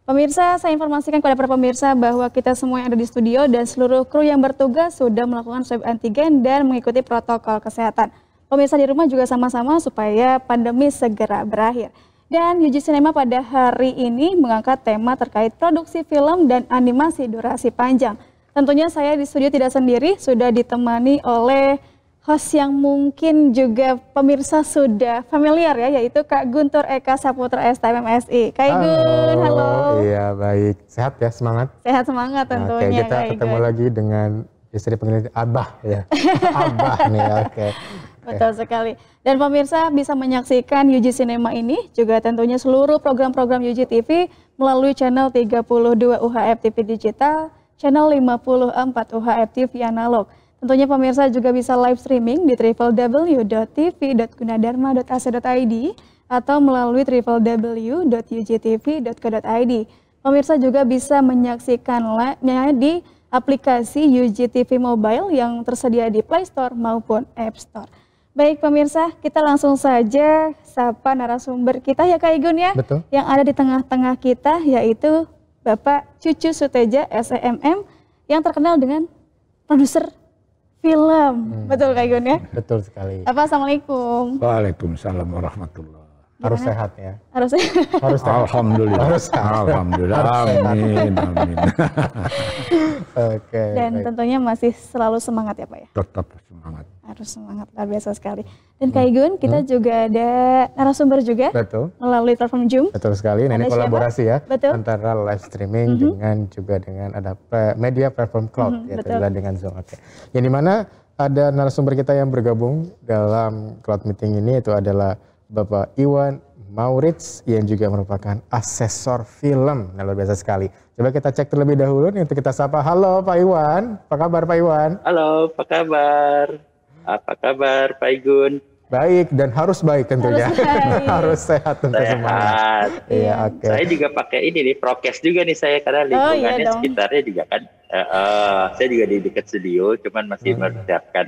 Pemirsa, saya informasikan kepada para pemirsa bahwa kita semua yang ada di studio dan seluruh kru yang bertugas sudah melakukan swab antigen dan mengikuti protokol kesehatan. Pemirsa di rumah juga sama-sama supaya pandemi segera berakhir. Dan Yuji Cinema pada hari ini mengangkat tema terkait produksi film dan animasi durasi panjang. Tentunya saya di studio tidak sendiri, sudah ditemani oleh host yang mungkin juga pemirsa sudah familiar ya, yaitu Kak Guntur Eka Saputra STMMSI. Kak Igun, halo. halo. Iya, baik. Sehat ya, semangat? Sehat semangat tentunya, Oke, kita ketemu lagi dengan istri peneliti Abah ya. (laughs) Abah nih, oke. Betul eh. sekali. Dan pemirsa bisa menyaksikan UG Cinema ini juga tentunya seluruh program-program UG TV melalui channel 32 UHF TV Digital, channel 54 UHF TV Analog. Tentunya pemirsa juga bisa live streaming di www.tv.gunadarma.ac.id atau melalui www.ugtv.co.id. Pemirsa juga bisa menyaksikan live-nya di aplikasi UGTV Mobile yang tersedia di Play Store maupun App Store. Baik pemirsa, kita langsung saja sapa narasumber kita ya Kak Igun ya. Betul. Yang ada di tengah-tengah kita yaitu Bapak Cucu Suteja SMM e yang terkenal dengan produser film. Hmm. Betul Kak Igun ya? Betul sekali. Apa Assalamualaikum. Waalaikumsalam warahmatullahi Harus sehat ya. Harus sehat. Harus sehat. Alhamdulillah. Harus sehat. Alhamdulillah. Amin. Amin. (laughs) okay, dan baik. tentunya masih selalu semangat ya Pak ya. Tetap semangat. Harus semangat luar biasa sekali. Dan Kak hmm. Igun, kita hmm. juga ada narasumber juga Betul. melalui platform Zoom. Betul sekali, ini kolaborasi ya Betul. antara live streaming mm -hmm. dengan juga dengan ada media platform cloud mm -hmm. yaitu Betul. dengan Zoom. Okay. Yang dimana ada narasumber kita yang bergabung dalam cloud meeting ini itu adalah Bapak Iwan Maurits yang juga merupakan asesor film. Nah, luar biasa sekali. Coba kita cek terlebih dahulu nih untuk kita sapa. Halo Pak Iwan, apa kabar Pak Iwan? Halo, apa kabar? Apa kabar Pak Igun? Baik dan harus baik tentunya. Harus, sehat, (laughs) harus sehat tentu sehat. Iya, oke. Okay. Saya juga pakai ini nih prokes juga nih saya karena lingkungannya oh, iya sekitarnya juga kan uh, uh, saya juga di dekat studio cuman masih hmm. mempersiapkan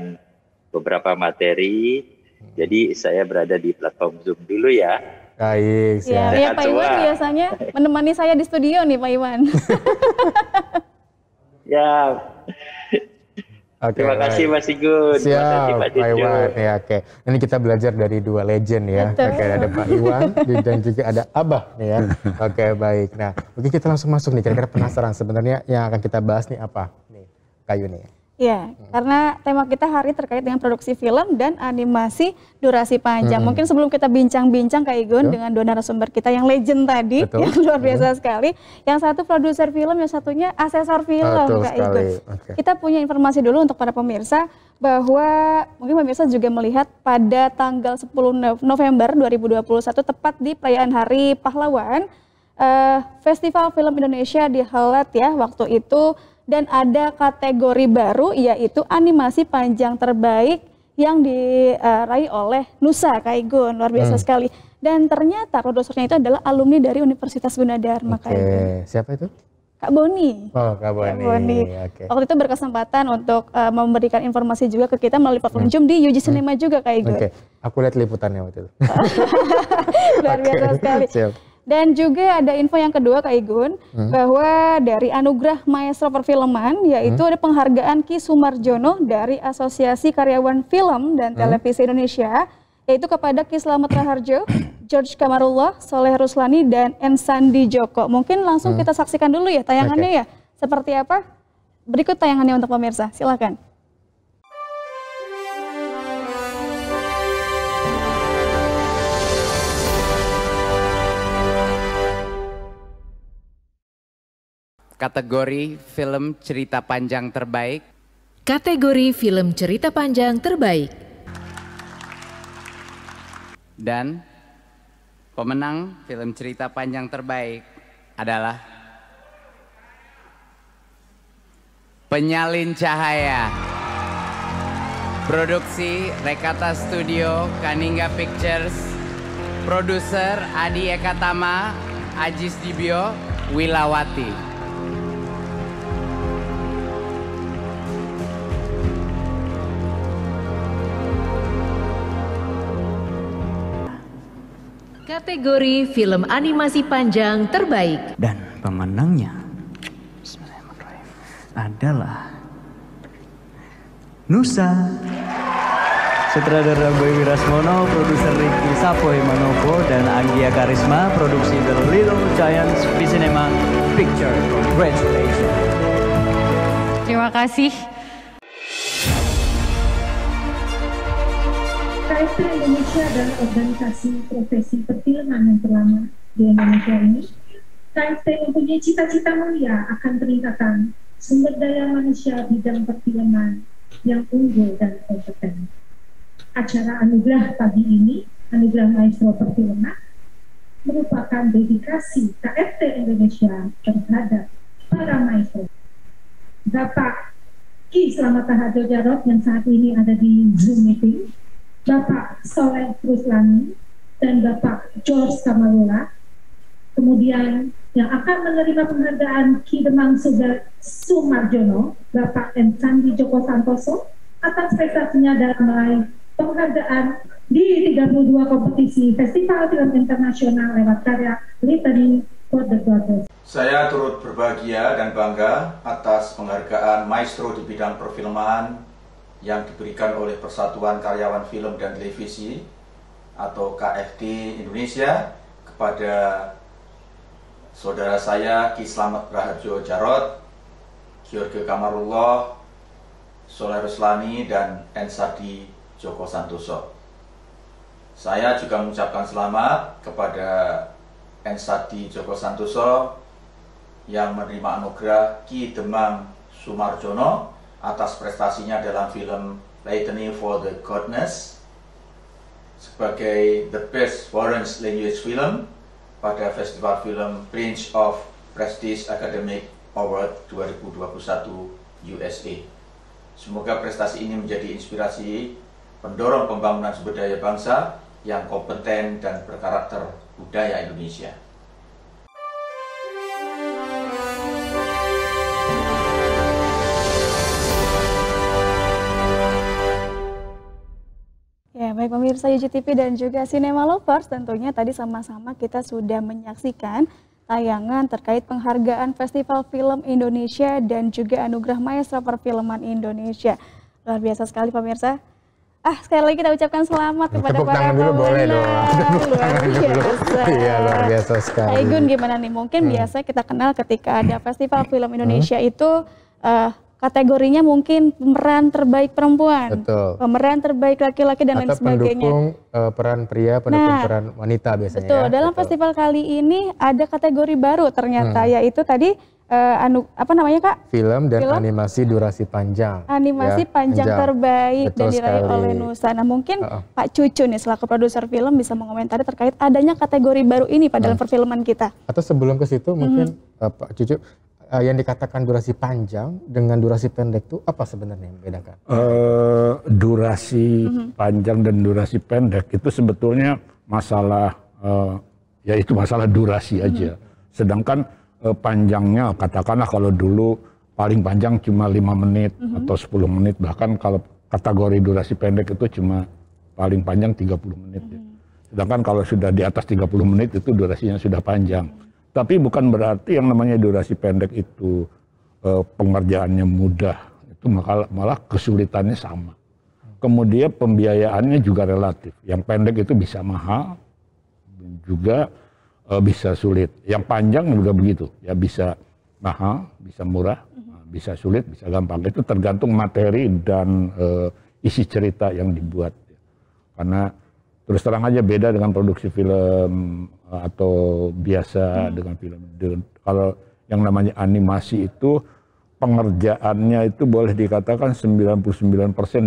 beberapa materi. Jadi saya berada di platform Zoom dulu ya. Baik, siap. Ya, ya Pak Iwan biasanya menemani saya di studio nih Pak Iwan. (laughs) ya. Okay, Terima kasih Mas Igun. Siap, kasih, Pak, Iwan. Ya, oke. Okay. Ini kita belajar dari dua legend ya. Oke, okay, ada Pak Iwan (laughs) dan juga ada Abah nih ya. Oke, okay, baik. Nah, mungkin kita langsung masuk nih. Kira-kira penasaran sebenarnya yang akan kita bahas nih apa nih Kayu nih. Ya, karena tema kita hari terkait dengan produksi film dan animasi durasi panjang. Hmm. Mungkin sebelum kita bincang-bincang Kak Igun Betul. dengan dua narasumber kita yang legend tadi, (laughs) Betul. yang luar biasa hmm. sekali. Yang satu produser film, yang satunya asesor film Betul Kak Igun. Okay. Kita punya informasi dulu untuk para pemirsa bahwa mungkin pemirsa juga melihat pada tanggal 10 November 2021 tepat di perayaan Hari Pahlawan, eh, Festival Film Indonesia dihelat ya waktu itu dan ada kategori baru yaitu animasi panjang terbaik yang diraih oleh Nusa Kaigun luar biasa hmm. sekali dan ternyata produsernya itu adalah alumni dari Universitas Gunadarma Oke, Kaigun. siapa itu? Kak Boni. Oh, Kak Boni. Kak Boni. Okay. Waktu itu berkesempatan untuk uh, memberikan informasi juga ke kita melalui platform hmm. Zoom di UG Cinema hmm. juga Kak Igun. Oke, okay. aku lihat liputannya waktu itu. (laughs) Luar okay. biasa sekali. Siap. Dan juga ada info yang kedua Kak Igun hmm. bahwa dari Anugerah Maestro Perfilman yaitu hmm. ada penghargaan Ki Sumarjono dari Asosiasi Karyawan Film dan hmm. Televisi Indonesia yaitu kepada Ki Slamet Raharjo, George Kamarullah, Soleh Ruslani dan M Sandi Joko. Mungkin langsung hmm. kita saksikan dulu ya tayangannya okay. ya. Seperti apa? Berikut tayangannya untuk pemirsa. Silakan. kategori film cerita panjang terbaik. Kategori film cerita panjang terbaik. Dan pemenang film cerita panjang terbaik adalah Penyalin Cahaya. Produksi Rekata Studio Kaninga Pictures. Produser Adi Ekatama, Ajis Dibio, Wilawati. Kategori film animasi panjang terbaik. Dan pemenangnya adalah Nusa. Sutradara Boy Wirasmono, produser Ricky Sapoy Manopo dan Anggia Karisma, produksi The Little Giants Cinema Picture. Congratulations. Terima kasih. KSP Indonesia adalah organisasi profesi perfilman yang terlama di Indonesia ini. KSP mempunyai cita-cita mulia akan peningkatan sumber daya manusia bidang perfilman yang unggul dan kompeten. Acara anugerah pagi ini, anugerah maestro perfilman, merupakan dedikasi KFT Indonesia terhadap para maestro. Bapak Ki Selamat Jarot yang saat ini ada di Zoom meeting, Bapak Soleh Ruslani dan Bapak George Kamalula. Kemudian yang akan menerima penghargaan Ki Demang Sumarjono, Bapak M. Candi Joko Santoso, atas prestasinya dalam meraih penghargaan di 32 kompetisi Festival Film Internasional lewat karya Litany for the Brothers. Saya turut berbahagia dan bangga atas penghargaan Maestro di bidang perfilman yang diberikan oleh Persatuan Karyawan Film dan Televisi atau KFT Indonesia kepada saudara saya Ki Slamet Raharjo Jarot, Giorgio Kamarullah, Soleh Ruslani, dan Ensadi Joko Santoso. Saya juga mengucapkan selamat kepada Ensadi Joko Santoso yang menerima anugerah Ki Demang Sumarjono atas prestasinya dalam film Lightning for the Godness sebagai The Best Foreign Language Film pada Festival Film Prince of Prestige Academic Award 2021 USA. Semoga prestasi ini menjadi inspirasi pendorong pembangunan sumber daya bangsa yang kompeten dan berkarakter budaya Indonesia. baik pemirsa UGTV dan juga Cinema Lovers tentunya tadi sama-sama kita sudah menyaksikan tayangan terkait penghargaan Festival Film Indonesia dan juga Anugerah Maestro Perfilman Indonesia. Luar biasa sekali pemirsa. Ah, sekali lagi kita ucapkan selamat kepada Tepuk para tangan boleh luar biasa. Iya, luar biasa sekali. Aigun gimana nih? Mungkin hmm. biasa kita kenal ketika ada Festival hmm. Film Indonesia hmm. itu uh, kategorinya mungkin pemeran terbaik perempuan, Betul. pemeran terbaik laki-laki dan Atau lain sebagainya. pendukung uh, peran pria, pendukung nah, peran wanita biasanya. Betul. Ya? Dalam Betul. Gitu. festival kali ini ada kategori baru ternyata hmm. yaitu tadi uh, anu apa namanya kak? Film dan Film? animasi durasi panjang. Animasi ya, panjang, terbaik Betul dan diraih sekali. oleh Nusa. Nah mungkin uh -uh. Pak Cucu nih selaku produser film bisa mengomentari terkait adanya kategori baru ini pada uh. Nah. dalam perfilman kita. Atau sebelum ke situ mungkin -hmm. Pak Cucu uh, yang dikatakan durasi panjang dengan durasi pendek itu apa sebenarnya yang membedakan? Uh, durasi mm -hmm. panjang dan durasi pendek itu sebetulnya masalah uh, ya itu masalah durasi mhm. aja. Mm -hmm. Sedangkan uh, panjangnya katakanlah kalau dulu paling panjang cuma lima menit mm -hmm. atau 10 menit bahkan kalau kategori durasi pendek itu cuma paling panjang 30 menit. Mm -hmm. Sedangkan kalau sudah di atas 30 menit itu durasinya sudah panjang. Mm -hmm tapi bukan berarti yang namanya durasi pendek itu e, pengerjaannya mudah. Itu malah, malah kesulitannya sama. Kemudian pembiayaannya juga relatif. Yang pendek itu bisa mahal, juga e, bisa sulit. Yang panjang juga begitu. Ya bisa mahal, bisa murah, nah, bisa sulit, bisa gampang. Itu tergantung materi dan e, isi cerita yang dibuat. Karena terus terang aja beda dengan produksi film Eh, atau biasa hmm. dengan film. Kalau yang namanya animasi itu pengerjaannya itu boleh dikatakan 99%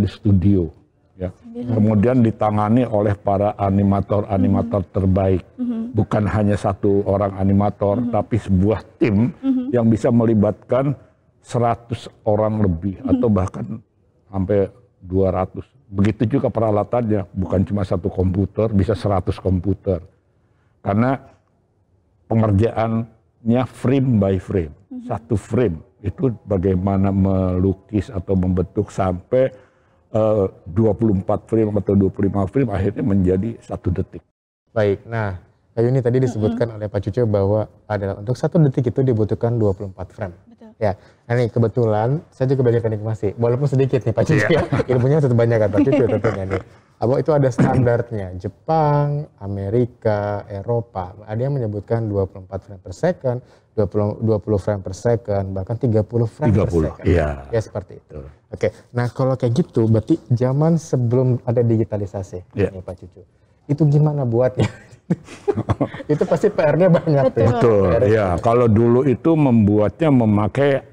di studio ya. Kemudian ditangani oleh para animator-animator hmm terbaik. hmm Bukan hanya satu orang animator hmm tapi sebuah tim hmm yang bisa melibatkan 100 orang lebih hmm atau bahkan sampai 200. Begitu juga peralatannya, bukan cuma satu komputer, bisa 100 komputer. Karena pengerjaannya frame by frame. Mhm. Satu frame itu bagaimana melukis atau membentuk sampai eh, uh, 24 frame atau 25 frame akhirnya menjadi satu detik. Baik, nah Kayu ini tadi mhm. disebutkan mm -hmm. oleh Pak Cucu bahwa adalah untuk satu detik itu dibutuhkan 24 frame. Betul. Ya, nah, ini kebetulan saya juga belajar teknik masih, walaupun sedikit nih Pak Cucu yeah. ya. (laughs) Ilmunya tetap banyak kan Pak Cucu tentunya nih bahwa itu ada standarnya, Jepang, Amerika, Eropa. Ada yang menyebutkan 24 frame per second, 20, 20 frame per second, bahkan 30 frame 30, per second. Iya. Ya seperti itu. Oke, okay. nah kalau kayak gitu berarti zaman sebelum ada digitalisasi, yeah. ini Pak Cucu. Itu gimana buatnya? (laughs) itu pasti PR-nya banyak. Betul, ya. Betul, Iya. Kalau dulu itu membuatnya memakai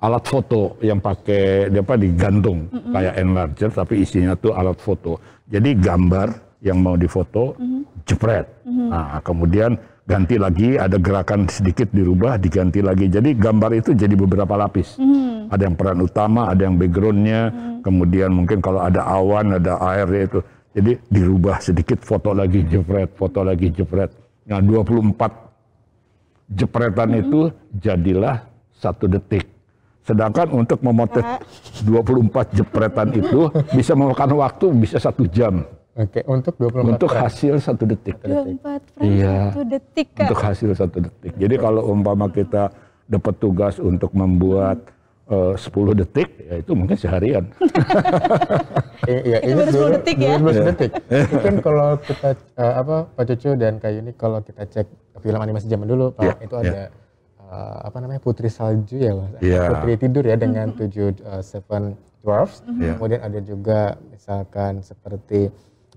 alat foto yang pakai dia apa digantung mm -hmm. kayak enlarger tapi isinya tuh alat foto. Jadi gambar yang mau difoto mm -hmm. jepret. Mm -hmm. Nah, kemudian ganti lagi ada gerakan sedikit dirubah diganti lagi jadi gambar itu jadi beberapa lapis hmm. ada yang peran utama ada yang backgroundnya hmm. kemudian mungkin kalau ada awan ada air ya itu jadi dirubah sedikit foto lagi mm-hmm. jepret foto lagi jepret nah 24 jepretan hmm. itu jadilah satu detik Sedangkan untuk memotret 24 jepretan itu bisa memakan waktu bisa satu jam. Oke, untuk 24 Untuk frame. hasil satu detik. 24 frame iya. satu detik, Kan? Untuk hasil satu detik. Jadi kalau umpama kita dapat tugas untuk membuat eh, uh, 10 detik, ya itu mungkin seharian. iya, iya itu iya, baru 10 iya, detik ya? 10 detik. Mungkin kalau kita, uh, apa, Pak Cucu dan Kak Yuni, kalau kita cek film animasi zaman dulu, Pak, yeah, itu ada... Yeah uh, apa namanya Putri Salju ya mas, yeah. Putri Tidur ya dengan mm-hmm. tujuh uh, Seven Dwarfs. Mm-hmm. Yeah. Kemudian ada juga misalkan seperti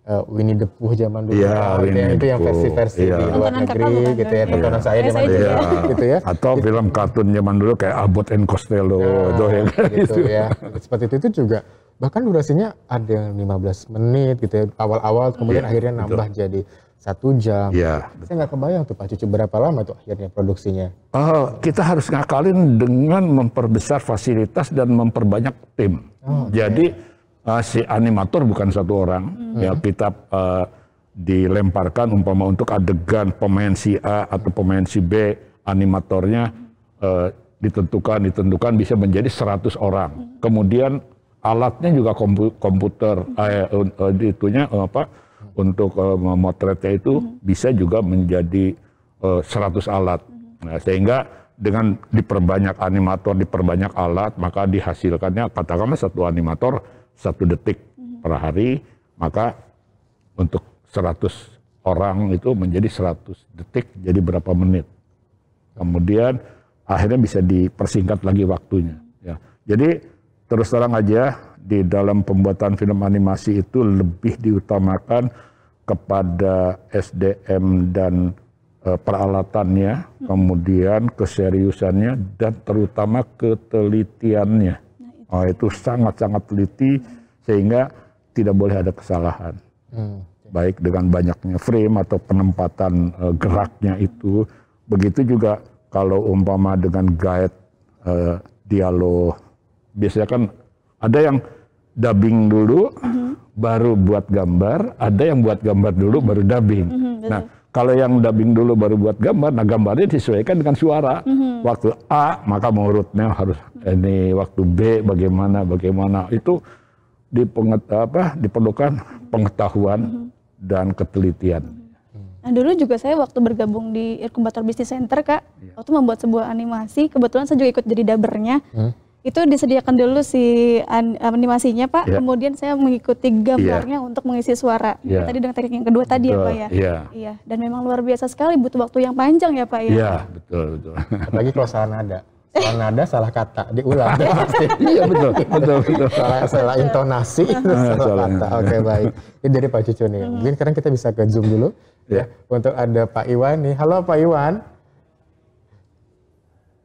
uh, Winnie the Pooh zaman dulu yeah, iya, ya, itu yang versi-versi yeah. Iya. di luar negeri kan, gitu ya tontonan yeah. saya zaman iya. dulu yeah. gitu ya atau gitu. film kartun zaman dulu kayak Abbott and Costello nah, ya. gitu (laughs) ya seperti itu, itu juga bahkan durasinya ada yang 15 menit gitu ya awal-awal kemudian yeah, akhirnya nambah betul. jadi satu jam. Ya. Saya nggak kebayang tuh Pak Cucu berapa lama tuh akhirnya produksinya. Uh, kita harus ngakalin dengan memperbesar fasilitas dan memperbanyak tim. Oh, okay. Jadi uh, si animator bukan satu orang. Hmm. Ya kita uh, dilemparkan umpama untuk adegan pemain si A atau pemain si B animatornya uh, ditentukan ditentukan bisa menjadi 100 orang. Hmm. Kemudian alatnya juga komputer eh, uh, uh, itunya uh, apa? untuk uh, memotretnya itu mm -hmm. bisa juga menjadi uh, eh, 100 alat. Mm -hmm. Nah, sehingga dengan diperbanyak animator, diperbanyak alat, maka dihasilkannya katakanlah satu animator satu detik mm -hmm. per hari, maka untuk 100 orang itu menjadi 100 detik jadi berapa menit. Kemudian akhirnya bisa dipersingkat lagi waktunya. Ya. Jadi terus terang aja di dalam pembuatan film animasi itu lebih diutamakan kepada SDM dan e, peralatannya, hmm. kemudian keseriusannya dan terutama ketelitiannya. Nah, itu. Oh, itu sangat-sangat teliti sehingga tidak boleh ada kesalahan. Hmm. Baik dengan banyaknya frame atau penempatan e, geraknya itu, begitu juga kalau umpama dengan guide e, dialog biasanya kan ada yang dubbing dulu, mm -hmm. baru buat gambar. Ada yang buat gambar dulu, baru dubbing. Mm -hmm, nah, kalau yang dubbing dulu baru buat gambar, nah gambarnya disesuaikan dengan suara. Mm -hmm. Waktu A maka mengurutnya harus ini, waktu B bagaimana bagaimana itu dipenget apa diperlukan pengetahuan mm -hmm. dan ketelitian. Nah dulu juga saya waktu bergabung di Irkumbator Business Center kak, iya. waktu membuat sebuah animasi, kebetulan saya juga ikut jadi dabernya. Hmm? itu disediakan dulu si animasinya Pak, yeah. kemudian saya mengikuti gambarnya yeah. untuk mengisi suara. Yeah. Iya. Tadi dengan teknik yang kedua tadi ya, betul. ya Pak ya. Iya. Yeah. Dan memang luar biasa sekali butuh waktu yang panjang ya Pak ya. Iya, yeah, betul betul. Apalagi kalau salah nada. Salah nada, salah kata, diulang (laughs) iya betul, betul, betul. Salah, salah intonasi, iya, salah, salah kata. Oke okay, baik. Ini dari Pak Cucu nih. Mm-hmm. Mungkin sekarang kita bisa ke Zoom dulu. Yeah. Ya, untuk ada Pak Iwan nih. Halo Pak Iwan.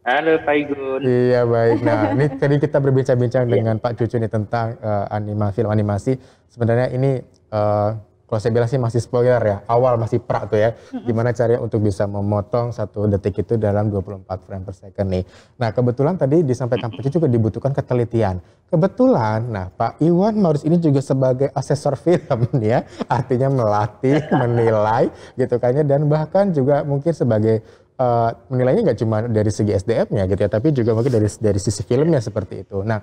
Halo Pak Igun. Iya baik. Nah ini (laughs) tadi kita berbincang-bincang iya. dengan Pak Cucu nih tentang uh, anima, film animasi. Sebenarnya ini uh, kalau saya bilang sih masih spoiler ya, awal masih pra tuh ya. Gimana caranya untuk bisa memotong satu detik itu dalam 24 frame per second nih. Nah kebetulan tadi disampaikan Pak Cucu juga dibutuhkan ketelitian. Kebetulan, nah Pak Iwan Maurus ini juga sebagai asesor film (laughs) ya, artinya melatih, (laughs) menilai gitu kayaknya dan bahkan juga mungkin sebagai Eh, menilainya nggak cuma dari segi SDM-nya gitu ya, tapi juga mungkin dari dari sisi filmnya seperti itu. Nah,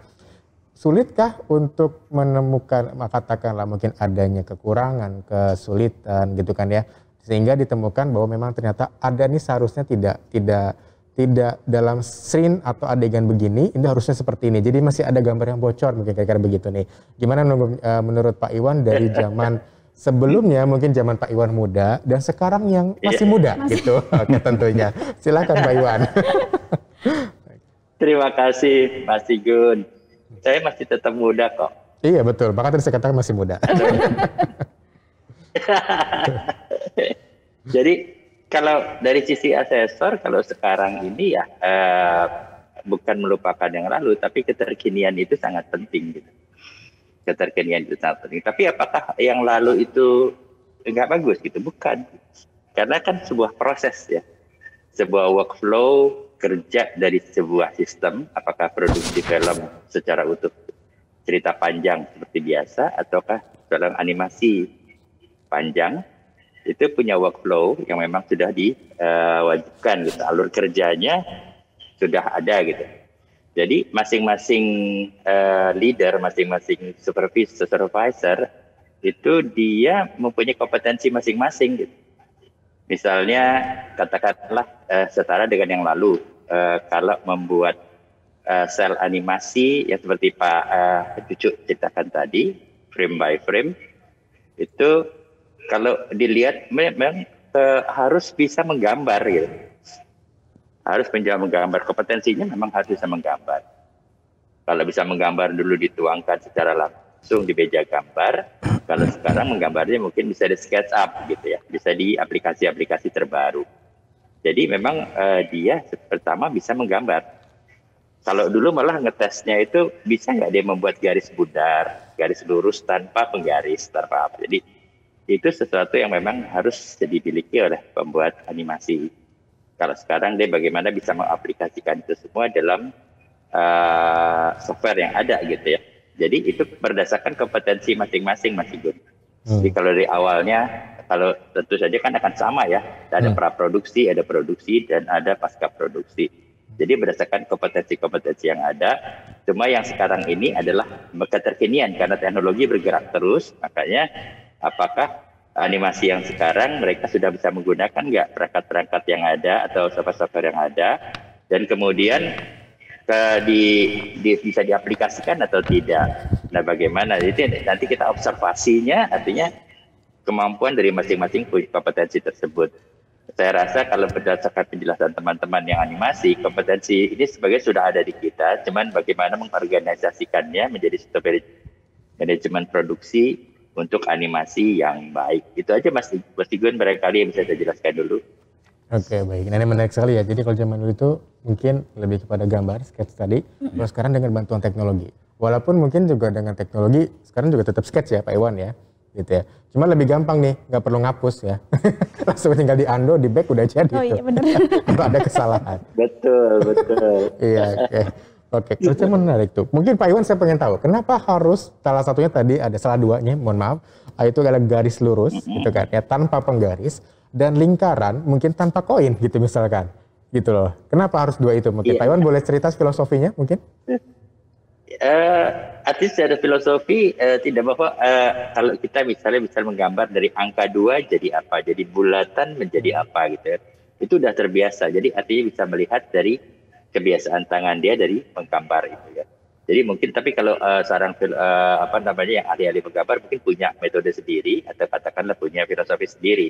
sulitkah untuk menemukan katakanlah mungkin adanya kekurangan, kesulitan gitu kan ya, sehingga ditemukan bahwa memang ternyata ada nih seharusnya tidak tidak tidak dalam scene atau adegan begini, ini harusnya seperti ini. Jadi masih ada gambar yang bocor mungkin kira-kira begitu nih. Gimana menurut eh, Pak Iwan dari (laughs) zaman sebelumnya mungkin zaman Pak Iwan muda dan sekarang yang iya. masih muda masih. gitu. Oke tentunya. Silakan Pak Iwan. Terima kasih Mas Sigun Saya masih tetap muda kok. Iya betul. maka tadi saya katakan masih muda. (laughs) Jadi kalau dari sisi asesor kalau sekarang ini ya eh, bukan melupakan yang lalu tapi keterkinian itu sangat penting gitu itu sangat penting. Tapi apakah yang lalu itu nggak bagus gitu? Bukan. Karena kan sebuah proses ya. Sebuah workflow kerja dari sebuah sistem, apakah produksi film secara utuh cerita panjang seperti biasa, ataukah dalam animasi panjang, itu punya workflow yang memang sudah diwajibkan eh, uh, gitu. Alur kerjanya sudah ada gitu. Jadi masing-masing uh, leader, masing-masing supervisor, supervisor itu dia mempunyai kompetensi masing-masing. Gitu. Misalnya katakanlah uh, setara dengan yang lalu, uh, kalau membuat uh, sel animasi yang seperti Pak uh, Cucu ceritakan tadi, frame by frame, itu kalau dilihat memang uh, harus bisa menggambar gitu harus bisa menggambar. Kompetensinya memang harus bisa menggambar. Kalau bisa menggambar dulu dituangkan secara langsung di meja gambar. Kalau sekarang menggambarnya mungkin bisa di sketch up gitu ya, bisa di aplikasi-aplikasi terbaru. Jadi memang uh, dia pertama bisa menggambar. Kalau dulu malah ngetesnya itu bisa nggak dia membuat garis bundar, garis lurus tanpa penggaris, tanpa apa. Jadi itu sesuatu yang memang harus jadi dimiliki oleh pembuat animasi kalau sekarang dia bagaimana bisa mengaplikasikan itu semua dalam uh, software yang ada gitu ya. Jadi itu berdasarkan kompetensi masing-masing Mas Igun. Hmm. Jadi kalau dari awalnya kalau tentu saja kan akan sama ya. Ada hmm. produksi, ada produksi dan ada pasca produksi. Jadi berdasarkan kompetensi-kompetensi yang ada, cuma yang sekarang ini adalah keterkinian karena teknologi bergerak terus, makanya apakah animasi yang sekarang mereka sudah bisa menggunakan nggak perangkat-perangkat yang ada atau software-software yang ada dan kemudian ke, di, di, bisa diaplikasikan atau tidak. Nah bagaimana? Jadi nanti kita observasinya artinya kemampuan dari masing-masing kompetensi tersebut. Saya rasa kalau berdasarkan penjelasan teman-teman yang animasi, kompetensi ini sebagai sudah ada di kita, cuman bagaimana mengorganisasikannya menjadi sistem manajemen produksi untuk animasi yang baik. Itu aja Mas, Mas Tigun barangkali yang bisa saya jelaskan dulu. Oke baik, nah, ini menarik sekali ya. Jadi kalau zaman dulu itu mungkin lebih kepada gambar, sketch tadi. Mm-hmm. sekarang dengan bantuan teknologi. Walaupun mungkin juga dengan teknologi, sekarang juga tetap sketch ya Pak Iwan ya. Gitu ya. Cuma lebih gampang nih, nggak perlu ngapus ya. (laughs) Langsung tinggal di Ando, di back udah jadi. Oh iya benar. kalau (laughs) ada kesalahan. betul, betul. iya, oke. Okay. Oke, okay. Iya. itu menarik tuh. Mungkin Pak Iwan saya pengen tahu, kenapa harus salah satunya tadi ada salah duanya, mohon maaf, itu adalah garis lurus, gitu kan, ya tanpa penggaris dan lingkaran, mungkin tanpa koin, gitu misalkan, gitu loh. Kenapa harus dua itu? Mungkin yeah. Pak Iwan boleh cerita filosofinya, mungkin? Uh, eh, artis secara filosofi uh, tidak bahwa uh, eh, kalau kita misalnya bisa menggambar dari angka dua jadi apa, jadi bulatan menjadi hmm. apa gitu ya. Itu sudah terbiasa. Jadi artinya bisa melihat dari kebiasaan tangan dia dari menggambar itu ya. Jadi mungkin tapi kalau uh, eh, saran uh, eh, apa namanya yang ahli-ahli menggambar mungkin punya metode sendiri atau katakanlah punya filosofi sendiri.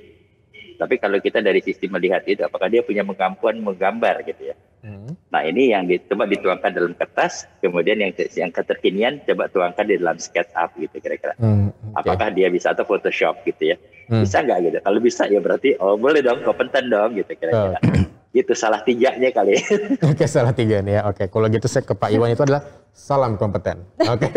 Tapi kalau kita dari sistem melihat itu apakah dia punya kemampuan menggambar gitu ya. Hmm. Nah, ini yang coba dituangkan dalam kertas, kemudian yang yang keterkinian coba tuangkan di dalam SketchUp gitu kira-kira. Hmm, hmm okay. Apakah dia bisa atau Photoshop gitu ya. Hmm. Bisa nggak gitu? Kalau bisa ya berarti oh boleh dong, kompeten dong gitu kira-kira. Uh itu salah tiganya kali. ya. (laughs) Oke, salah tiga nih ya. Oke, kalau gitu saya ke Pak Iwan itu adalah salam kompeten. Oke.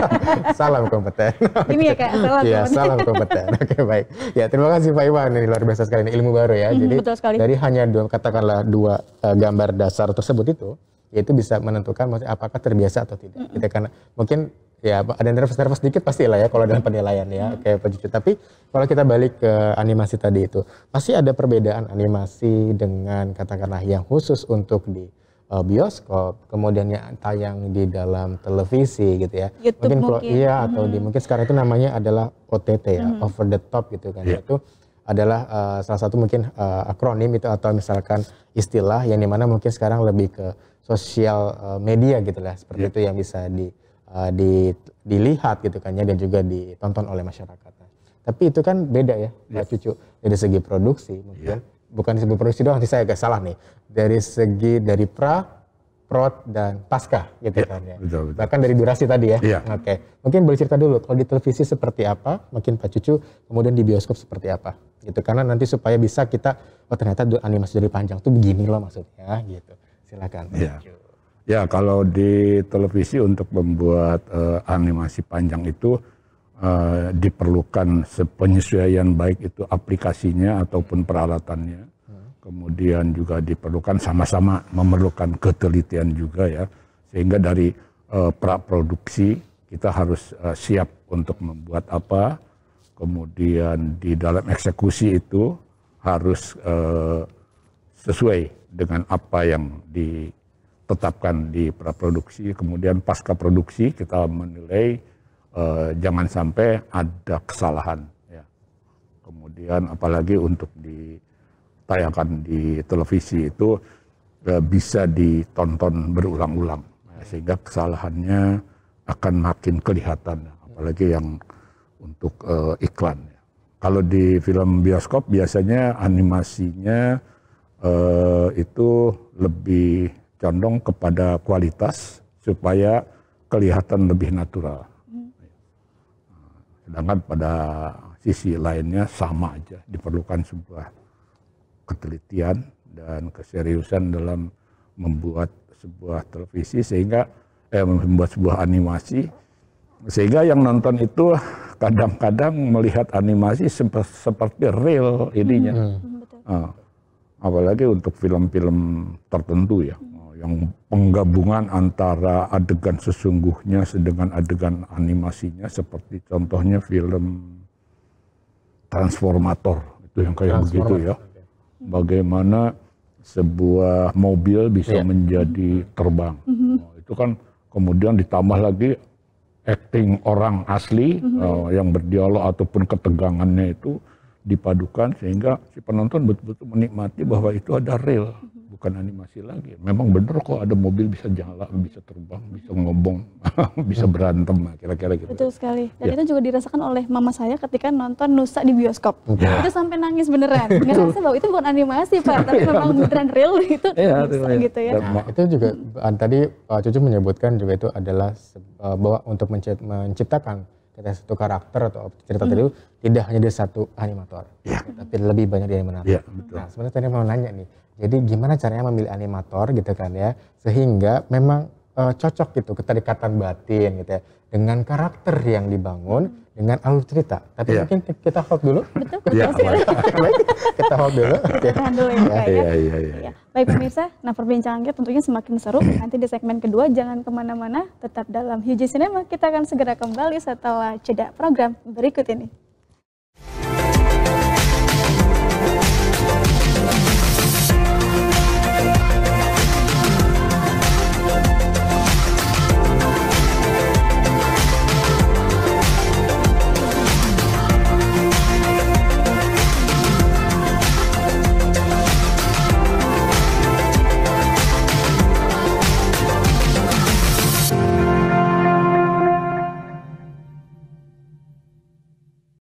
(laughs) salam kompeten. Oke. Ini ya Kak, salam. Iya, salam kompeten. (laughs) Oke, baik. Ya, terima kasih Pak Iwan ini luar biasa sekali ini ilmu baru ya. Jadi dari hanya dua katakanlah dua uh, gambar dasar tersebut itu yaitu bisa menentukan apakah terbiasa atau tidak. Mm-hmm. karena mungkin ya ada nervous-nervous dikit pasti lah ya kalau dalam penilaian ya mm-hmm. kayak Tapi kalau kita balik ke animasi tadi itu, pasti ada perbedaan animasi dengan katakanlah yang khusus untuk di eh, bioskop, kemudian ya, yang tayang di dalam televisi gitu ya. YouTube mungkin, mungkin. Kalau, iya mm-hmm. atau di mungkin sekarang itu namanya adalah OTT ya, hmm over the top gitu kan. Yeah. Itu adalah uh, salah satu mungkin uh, akronim itu atau misalkan istilah yang dimana mungkin sekarang lebih ke sosial eh, media gitu lah seperti yeah. itu yang bisa di, eh, di dilihat gitu kan ya dan juga ditonton oleh masyarakat. Nah, tapi itu kan beda ya, yeah. Cucu dari segi produksi iya. mungkin yeah. bukan segi produksi doang nanti saya agak salah nih dari segi dari pra prod dan pasca gitu ya, kan ya. Betul, betul. Bahkan dari durasi tadi ya. ya. Oke. Okay. Mungkin boleh cerita dulu kalau di televisi seperti apa, mungkin Pak Cucu, kemudian di bioskop seperti apa. Gitu karena nanti supaya bisa kita oh ternyata animasi dari panjang tuh begini loh maksudnya gitu. Silakan. Iya. Ya, kalau di televisi untuk membuat uh, animasi panjang itu uh, diperlukan penyesuaian baik itu aplikasinya ataupun peralatannya kemudian juga diperlukan sama-sama memerlukan ketelitian juga ya sehingga dari uh, eh, pra produksi kita harus uh, siap untuk membuat apa kemudian di dalam eksekusi itu harus uh, sesuai dengan apa yang ditetapkan di pra produksi kemudian pasca produksi kita menilai uh, jangan sampai ada kesalahan ya kemudian apalagi untuk di tayangkan di televisi itu eh, bisa ditonton berulang-ulang nah, sehingga kesalahannya akan makin kelihatan apalagi yang untuk e, iklan kalau di film bioskop biasanya animasinya e, itu lebih condong kepada kualitas supaya kelihatan lebih natural sedangkan pada sisi lainnya sama aja diperlukan sebuah ketelitian dan keseriusan dalam membuat sebuah televisi sehingga eh, membuat sebuah animasi sehingga yang nonton itu kadang-kadang melihat animasi sep seperti real ininya hmm. uh, apalagi untuk film-film tertentu ya hmm. oh, yang penggabungan antara adegan sesungguhnya dengan adegan animasinya seperti contohnya film Transformator itu yang kayak begitu ya bagaimana sebuah mobil bisa yeah. menjadi terbang. Mm -hmm. itu kan kemudian ditambah lagi acting orang asli mm -hmm. uh, yang berdialog ataupun ketegangannya itu dipadukan sehingga si penonton betul-betul menikmati bahwa itu ada real. Mm -hmm bukan animasi lagi. Memang benar, kok ada mobil bisa jalan, bisa terbang, bisa ngomong, (laughs) bisa berantem, nah, kira-kira gitu. Betul sekali. Dan ya. itu juga dirasakan oleh mama saya ketika nonton Nusa di bioskop. Ya. Itu sampai nangis beneran. Ngerasa bahwa itu bukan animasi Pak, tapi ya, memang betul. beneran real gitu. Iya, iya. gitu ya. nah, itu juga tadi Pak Cucu menyebutkan juga itu adalah e, bahwa untuk menciptakan kita satu karakter atau cerita hmm. itu tidak hanya di satu animator, ya. tapi lebih banyak di animator. Ya, Nah, sebenarnya tadi mau nanya nih, jadi gimana caranya memilih animator gitu kan ya sehingga memang uh, cocok gitu keterikatan batin gitu ya dengan karakter yang dibangun dengan alur cerita. Tapi yeah. mungkin kita hold dulu. Betul. betul yeah, baik. kita hold dulu. Okay. Tahan dulu ya, ya. Iya, iya, iya, iya. Baik pemirsa, nah perbincangan kita tentunya semakin seru. Nanti di segmen kedua jangan kemana-mana, tetap dalam Huge Cinema. Kita akan segera kembali setelah jeda program berikut ini.